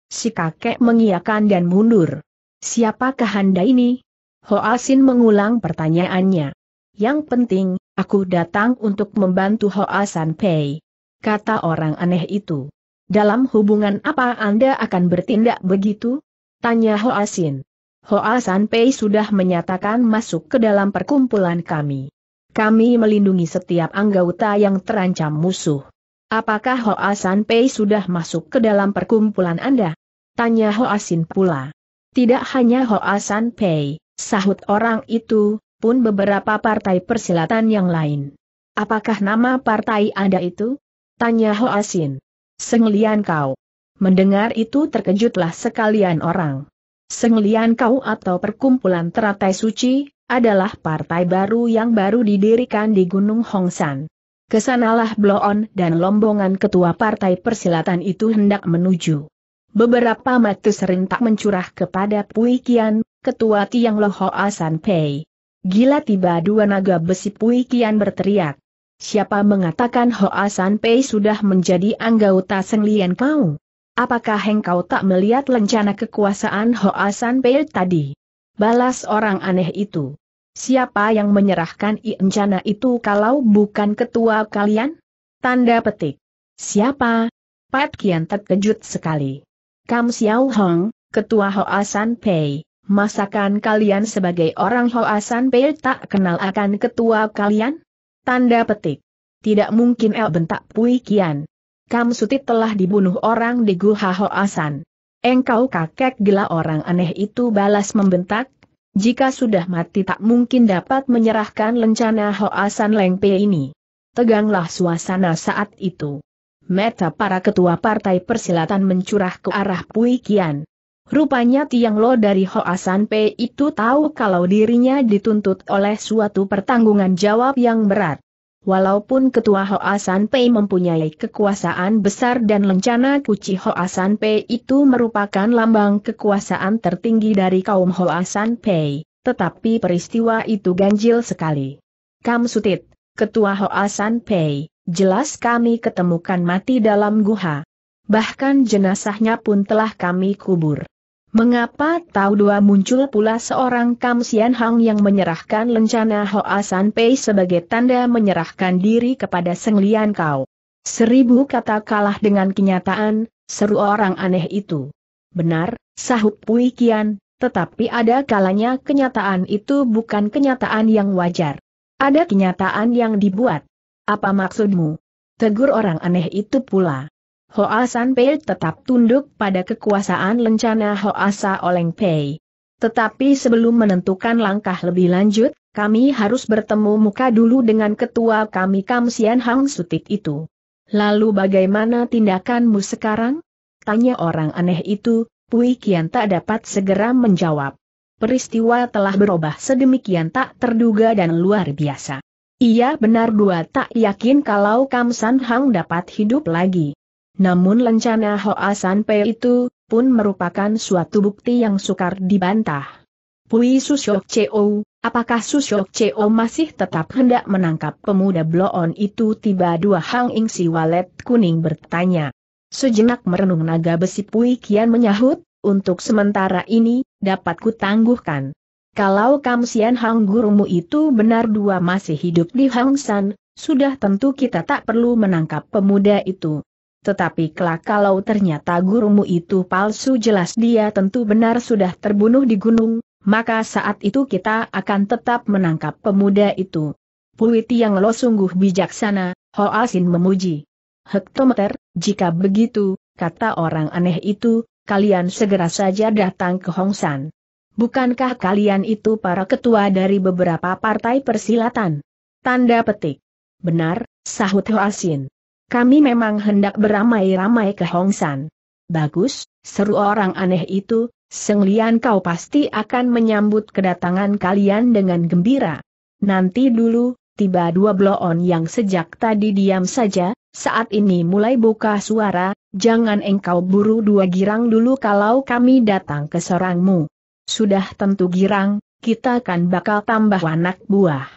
Si kakek mengiyakan dan mundur. Siapakah Anda ini? Ho Asin mengulang pertanyaannya. Yang penting, aku datang untuk membantu Ho Asan Pei. Kata orang aneh itu. Dalam hubungan apa Anda akan bertindak begitu? Tanya Ho Asin. Hoa San Pei sudah menyatakan masuk ke dalam perkumpulan kami. Kami melindungi setiap anggota yang terancam musuh. Apakah Hoa San Pei sudah masuk ke dalam perkumpulan Anda? Tanya Hoa Sin pula. Tidak hanya Hoa San Pei, sahut orang itu, pun beberapa partai persilatan yang lain. Apakah nama partai Anda itu? Tanya Hoa Sin. Senglian kau. Mendengar itu terkejutlah sekalian orang. Senglian Kau atau Perkumpulan Teratai Suci, adalah partai baru yang baru didirikan di Gunung Hongsan. Kesanalah Bloon dan lombongan ketua partai persilatan itu hendak menuju. Beberapa mata serentak mencurah kepada Pui Kian, ketua Tiang Loho Asan Pei. Gila tiba dua naga besi Pui Kian berteriak. Siapa mengatakan Hoa San Pei sudah menjadi anggota Senglian Kau? Apakah engkau tak melihat lencana kekuasaan Hoasan Pei tadi? Balas orang aneh itu. Siapa yang menyerahkan lencana itu kalau bukan ketua kalian? Tanda petik. Siapa? Pat Kian terkejut sekali. Kam Xiao Hong, ketua Hoasan Pei. Masakan kalian sebagai orang Hoasan Pei tak kenal akan ketua kalian? Tanda petik. Tidak mungkin El bentak Pui Kian. Kam Sutit telah dibunuh orang di Guha Hoasan. Engkau kakek gila orang aneh itu balas membentak, jika sudah mati tak mungkin dapat menyerahkan lencana Hoasan Lengpe ini. Teganglah suasana saat itu. Meta para ketua partai persilatan mencurah ke arah Pui Kian. Rupanya Tiang Lo dari Hoasan P itu tahu kalau dirinya dituntut oleh suatu pertanggungan jawab yang berat. Walaupun ketua Hoa Pei mempunyai kekuasaan besar dan lencana kuci Hoa Pei itu merupakan lambang kekuasaan tertinggi dari kaum Hoa Pei, tetapi peristiwa itu ganjil sekali. Kam Sutit, ketua Hoa Pei, jelas kami ketemukan mati dalam guha. Bahkan jenazahnya pun telah kami kubur. Mengapa tahu dua muncul pula seorang Kam Sian Hang yang menyerahkan lencana Hoa San Pei sebagai tanda menyerahkan diri kepada Seng Lian Kau? Seribu kata kalah dengan kenyataan, seru orang aneh itu. Benar, sahut Pui Kian, tetapi ada kalanya kenyataan itu bukan kenyataan yang wajar. Ada kenyataan yang dibuat. Apa maksudmu? Tegur orang aneh itu pula. Hoa San Pei tetap tunduk pada kekuasaan lencana Hoa Sa Oleng Pei. Tetapi sebelum menentukan langkah lebih lanjut, kami harus bertemu muka dulu dengan ketua kami Kam Sian Hang Sutik itu. Lalu bagaimana tindakanmu sekarang? Tanya orang aneh itu, Pui Kian tak dapat segera menjawab. Peristiwa telah berubah sedemikian tak terduga dan luar biasa. Ia benar dua tak yakin kalau Kam San Hang dapat hidup lagi. Namun lencana Hoa Pei itu, pun merupakan suatu bukti yang sukar dibantah. Pui Susyok Cheo, apakah Susyok Cheo masih tetap hendak menangkap pemuda bloon itu tiba dua Hang Ing si walet kuning bertanya. Sejenak merenung naga besi Pui Kian menyahut, untuk sementara ini, dapat kutangguhkan. Kalau Kam Sian Hang gurumu itu benar dua masih hidup di Hang San, sudah tentu kita tak perlu menangkap pemuda itu. Tetapi kelak kalau ternyata gurumu itu palsu jelas dia tentu benar sudah terbunuh di gunung, maka saat itu kita akan tetap menangkap pemuda itu. Puiti yang Lo sungguh bijaksana, Ho Asin memuji. Hektometer, jika begitu, kata orang aneh itu, kalian segera saja datang ke Hong San. Bukankah kalian itu para ketua dari beberapa partai persilatan? Tanda petik. Benar, sahut Ho Asin. Kami memang hendak beramai-ramai ke Hong San. Bagus, seru orang aneh itu, Senglian kau pasti akan menyambut kedatangan kalian dengan gembira. Nanti dulu, tiba dua bloon yang sejak tadi diam saja, saat ini mulai buka suara, jangan engkau buru dua girang dulu kalau kami datang ke sorangmu. Sudah tentu girang, kita kan bakal tambah anak buah.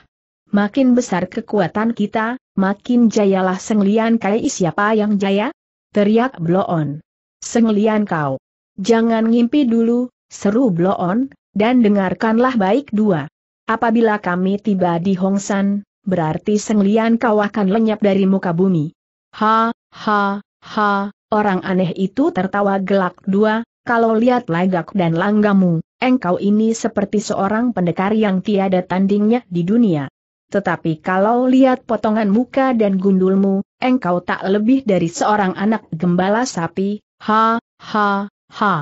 Makin besar kekuatan kita, Makin jayalah Senglian Kai siapa yang jaya? Teriak Bloon. Senglian kau. Jangan ngimpi dulu, seru Bloon, dan dengarkanlah baik dua. Apabila kami tiba di Hongsan, berarti Senglian kau akan lenyap dari muka bumi. Ha, ha, ha, orang aneh itu tertawa gelak dua, kalau lihat lagak dan langgamu, engkau ini seperti seorang pendekar yang tiada tandingnya di dunia tetapi kalau lihat potongan muka dan gundulmu, engkau tak lebih dari seorang anak gembala sapi, ha, ha, ha.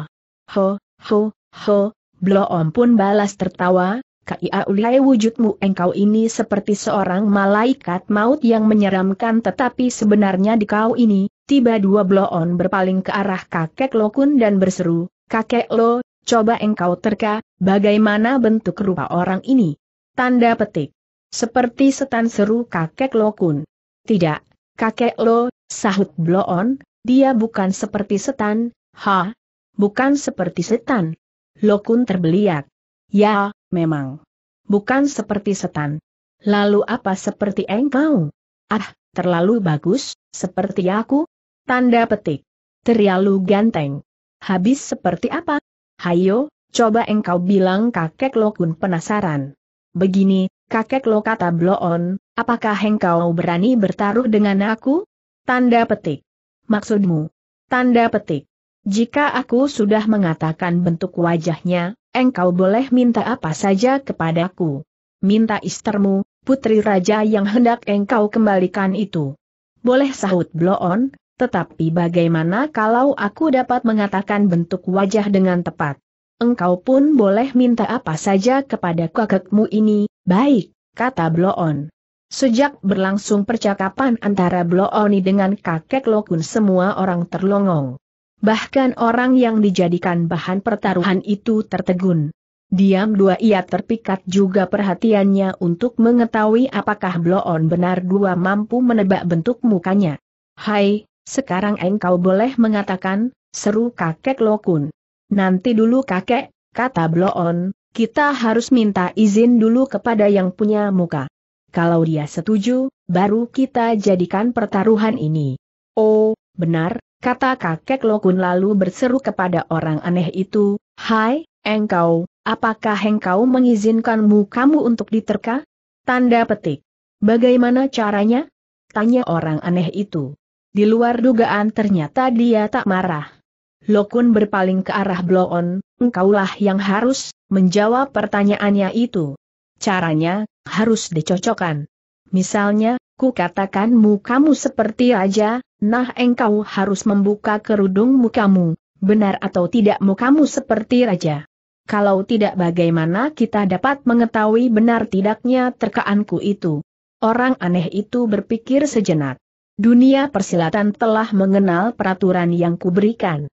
Ho, ho, ho, Bloom pun balas tertawa, Kia ulai wujudmu engkau ini seperti seorang malaikat maut yang menyeramkan tetapi sebenarnya di kau ini, tiba dua Bloon berpaling ke arah kakek Lokun dan berseru, kakek Lo, coba engkau terka, bagaimana bentuk rupa orang ini? Tanda petik. Seperti setan seru kakek Lo Kun. Tidak, kakek Lo, sahut Bloon, dia bukan seperti setan, ha? Bukan seperti setan. Lo Kun terbeliak. Ya, memang. Bukan seperti setan. Lalu apa seperti engkau? Ah, terlalu bagus, seperti aku? Tanda petik. Terlalu ganteng. Habis seperti apa? Hayo, coba engkau bilang kakek lo kun penasaran. Begini, kakek lo kata Bloon, apakah engkau berani bertaruh dengan aku? Tanda petik. Maksudmu? Tanda petik. Jika aku sudah mengatakan bentuk wajahnya, engkau boleh minta apa saja kepadaku. Minta istermu, putri raja yang hendak engkau kembalikan itu. Boleh sahut Bloon, tetapi bagaimana kalau aku dapat mengatakan bentuk wajah dengan tepat? Engkau pun boleh minta apa saja kepada kakekmu ini, Baik, kata Bloon. Sejak berlangsung percakapan antara Blooni dengan kakek Lokun semua orang terlongong. Bahkan orang yang dijadikan bahan pertaruhan itu tertegun. Diam dua ia terpikat juga perhatiannya untuk mengetahui apakah Bloon benar dua mampu menebak bentuk mukanya. Hai, sekarang engkau boleh mengatakan, seru kakek Lokun. Nanti dulu kakek, kata Bloon, kita harus minta izin dulu kepada yang punya muka. Kalau dia setuju, baru kita jadikan pertaruhan ini. Oh, benar, kata kakek Lokun lalu berseru kepada orang aneh itu, Hai, engkau, apakah engkau mengizinkanmu kamu untuk diterka? Tanda petik. Bagaimana caranya? Tanya orang aneh itu. Di luar dugaan ternyata dia tak marah. Lokun berpaling ke arah Bloon, engkaulah yang harus menjawab pertanyaannya itu. Caranya, harus dicocokkan. Misalnya, ku katakanmu kamu seperti raja, nah engkau harus membuka kerudung mukamu, benar atau tidak mukamu seperti raja. Kalau tidak bagaimana kita dapat mengetahui benar tidaknya terkaanku itu. Orang aneh itu berpikir sejenak. Dunia persilatan telah mengenal peraturan yang kuberikan.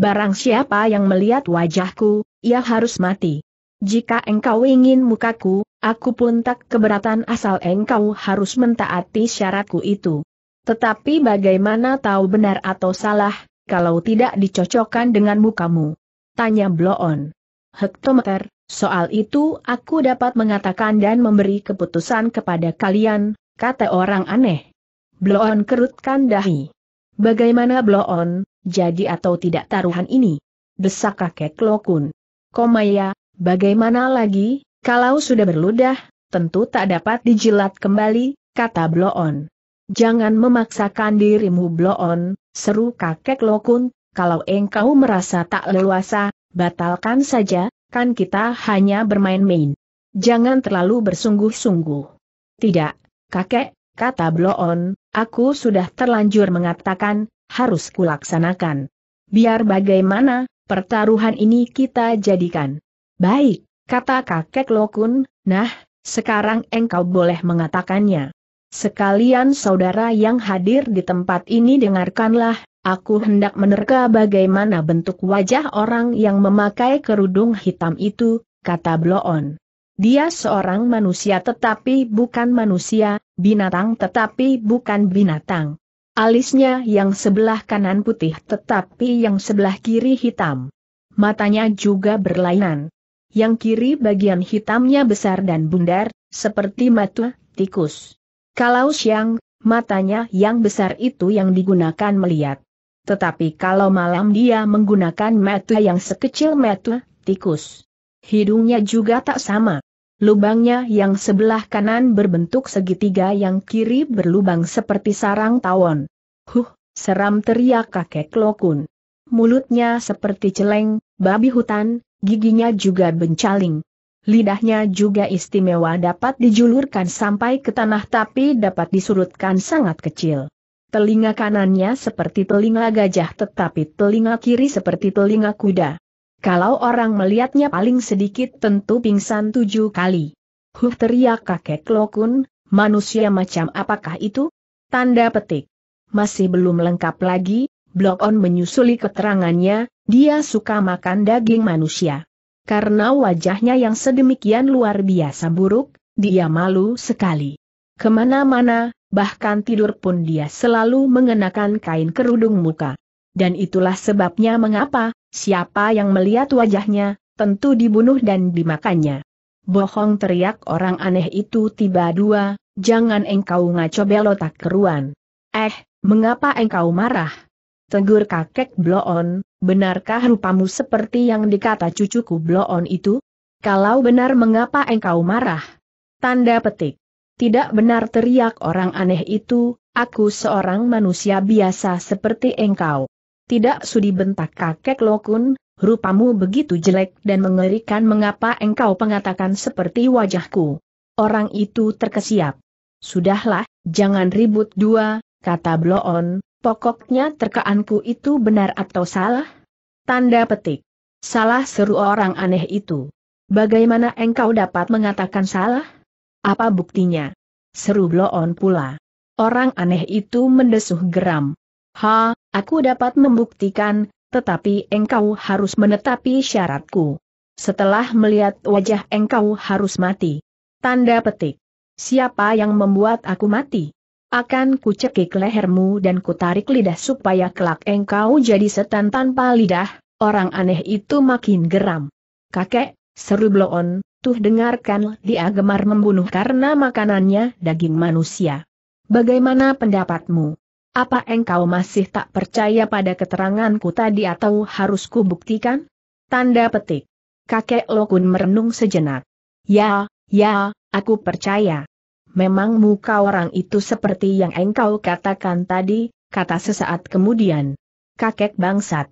Barang siapa yang melihat wajahku, ia harus mati. Jika engkau ingin mukaku, aku pun tak keberatan asal engkau harus mentaati syaratku itu. Tetapi bagaimana tahu benar atau salah, kalau tidak dicocokkan dengan mukamu? Tanya Bloon. Hektometer, soal itu aku dapat mengatakan dan memberi keputusan kepada kalian, kata orang aneh. Bloon kerutkan dahi. Bagaimana Bloon, jadi atau tidak taruhan ini? Desak kakek Lokun. Komaya, bagaimana lagi, kalau sudah berludah, tentu tak dapat dijilat kembali, kata Bloon. Jangan memaksakan dirimu Bloon, seru kakek Lokun, kalau engkau merasa tak leluasa, batalkan saja, kan kita hanya bermain-main. Jangan terlalu bersungguh-sungguh. Tidak, kakek, kata Bloon, aku sudah terlanjur mengatakan, harus kulaksanakan. Biar bagaimana, pertaruhan ini kita jadikan. Baik, kata kakek Lokun, nah, sekarang engkau boleh mengatakannya. Sekalian saudara yang hadir di tempat ini dengarkanlah, aku hendak menerka bagaimana bentuk wajah orang yang memakai kerudung hitam itu, kata Bloon. Dia seorang manusia tetapi bukan manusia, binatang tetapi bukan binatang. Alisnya yang sebelah kanan putih tetapi yang sebelah kiri hitam. Matanya juga berlainan. Yang kiri bagian hitamnya besar dan bundar, seperti mata tikus. Kalau siang, matanya yang besar itu yang digunakan melihat. Tetapi kalau malam dia menggunakan mata yang sekecil mata tikus. Hidungnya juga tak sama. Lubangnya yang sebelah kanan berbentuk segitiga yang kiri berlubang seperti sarang tawon. Huh, seram teriak kakek Lokun. Mulutnya seperti celeng, babi hutan, giginya juga bencaling. Lidahnya juga istimewa dapat dijulurkan sampai ke tanah tapi dapat disurutkan sangat kecil. Telinga kanannya seperti telinga gajah tetapi telinga kiri seperti telinga kuda. Kalau orang melihatnya paling sedikit tentu pingsan tujuh kali. Huh teriak kakek Lokun, manusia macam apakah itu? Tanda petik. Masih belum lengkap lagi, Blok On menyusuli keterangannya, dia suka makan daging manusia. Karena wajahnya yang sedemikian luar biasa buruk, dia malu sekali. Kemana-mana, bahkan tidur pun dia selalu mengenakan kain kerudung muka. Dan itulah sebabnya mengapa, Siapa yang melihat wajahnya, tentu dibunuh dan dimakannya. Bohong teriak orang aneh itu tiba dua, jangan engkau ngaco belotak keruan. Eh, mengapa engkau marah? Tegur kakek Bloon, benarkah rupamu seperti yang dikata cucuku Bloon itu? Kalau benar mengapa engkau marah? Tanda petik. Tidak benar teriak orang aneh itu, aku seorang manusia biasa seperti engkau tidak sudi bentak kakek Lokun, rupamu begitu jelek dan mengerikan mengapa engkau mengatakan seperti wajahku. Orang itu terkesiap. Sudahlah, jangan ribut dua, kata Bloon, pokoknya terkaanku itu benar atau salah? Tanda petik. Salah seru orang aneh itu. Bagaimana engkau dapat mengatakan salah? Apa buktinya? Seru Bloon pula. Orang aneh itu mendesuh geram. Ha, aku dapat membuktikan, tetapi engkau harus menetapi syaratku. Setelah melihat wajah engkau harus mati. Tanda petik. Siapa yang membuat aku mati? Akan kucekik lehermu dan kutarik lidah supaya kelak engkau jadi setan tanpa lidah, orang aneh itu makin geram. Kakek, seru Bloon, tuh dengarkan dia gemar membunuh karena makanannya daging manusia. Bagaimana pendapatmu? Apa engkau masih tak percaya pada keteranganku tadi atau harus kubuktikan? Tanda petik. Kakek Lokun merenung sejenak. Ya, ya, aku percaya. Memang muka orang itu seperti yang engkau katakan tadi, kata sesaat kemudian. Kakek bangsat.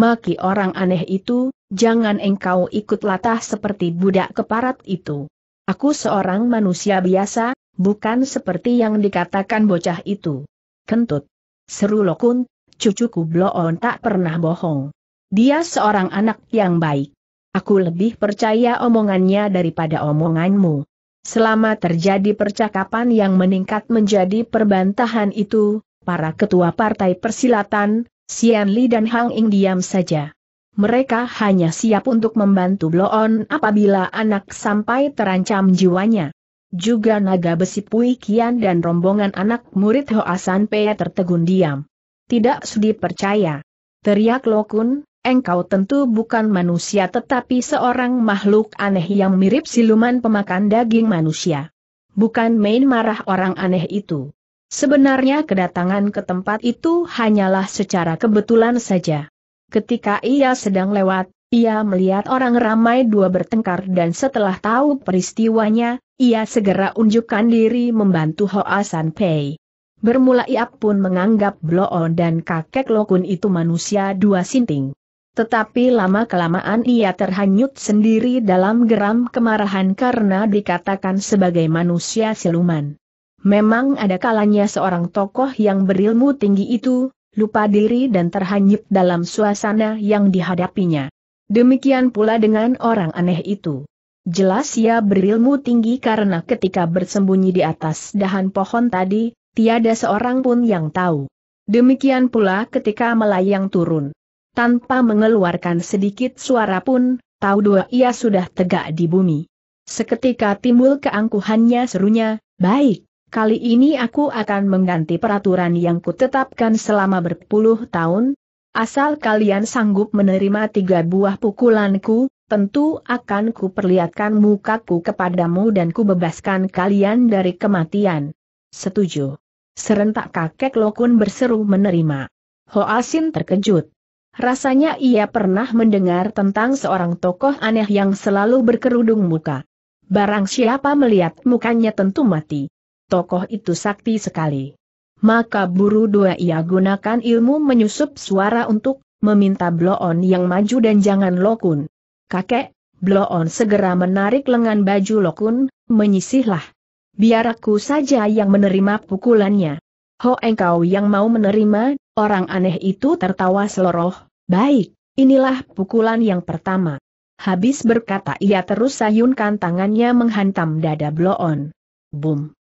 Maki orang aneh itu, jangan engkau ikut latah seperti budak keparat itu. Aku seorang manusia biasa, bukan seperti yang dikatakan bocah itu kentut. Seru Lokun, cucuku Bloon tak pernah bohong. Dia seorang anak yang baik. Aku lebih percaya omongannya daripada omonganmu. Selama terjadi percakapan yang meningkat menjadi perbantahan itu, para ketua partai persilatan, Sian Li dan Hang Ing diam saja. Mereka hanya siap untuk membantu Bloon apabila anak sampai terancam jiwanya. Juga naga besi Pui Kian dan rombongan anak murid Hoasan Pea tertegun diam. Tidak sudi percaya. Teriak Lokun, engkau tentu bukan manusia tetapi seorang makhluk aneh yang mirip siluman pemakan daging manusia. Bukan main marah orang aneh itu. Sebenarnya kedatangan ke tempat itu hanyalah secara kebetulan saja. Ketika ia sedang lewat, ia melihat orang ramai dua bertengkar dan setelah tahu peristiwanya, ia segera unjukkan diri membantu Hoa San Pei. Bermula ia pun menganggap Bloon dan kakek Lokun itu manusia dua sinting. Tetapi lama-kelamaan ia terhanyut sendiri dalam geram kemarahan karena dikatakan sebagai manusia siluman. Memang ada kalanya seorang tokoh yang berilmu tinggi itu, lupa diri dan terhanyut dalam suasana yang dihadapinya. Demikian pula dengan orang aneh itu. Jelas ia berilmu tinggi karena ketika bersembunyi di atas dahan pohon tadi, tiada seorang pun yang tahu. Demikian pula ketika melayang turun. Tanpa mengeluarkan sedikit suara pun, tahu dua ia sudah tegak di bumi. Seketika timbul keangkuhannya serunya, baik, kali ini aku akan mengganti peraturan yang kutetapkan selama berpuluh tahun, Asal kalian sanggup menerima tiga buah pukulanku, tentu akan kuperlihatkan mukaku kepadamu dan kubebaskan kalian dari kematian. Setuju. Serentak kakek Lokun berseru menerima. Asin terkejut. Rasanya ia pernah mendengar tentang seorang tokoh aneh yang selalu berkerudung muka. Barang siapa melihat mukanya tentu mati. Tokoh itu sakti sekali maka buru dua ia gunakan ilmu menyusup suara untuk meminta Bloon yang maju dan jangan Lokun. Kakek, Bloon segera menarik lengan baju Lokun, menyisihlah. Biar aku saja yang menerima pukulannya. Ho engkau yang mau menerima, orang aneh itu tertawa seloroh, baik, inilah pukulan yang pertama. Habis berkata ia terus sayunkan tangannya menghantam dada Bloon. Boom.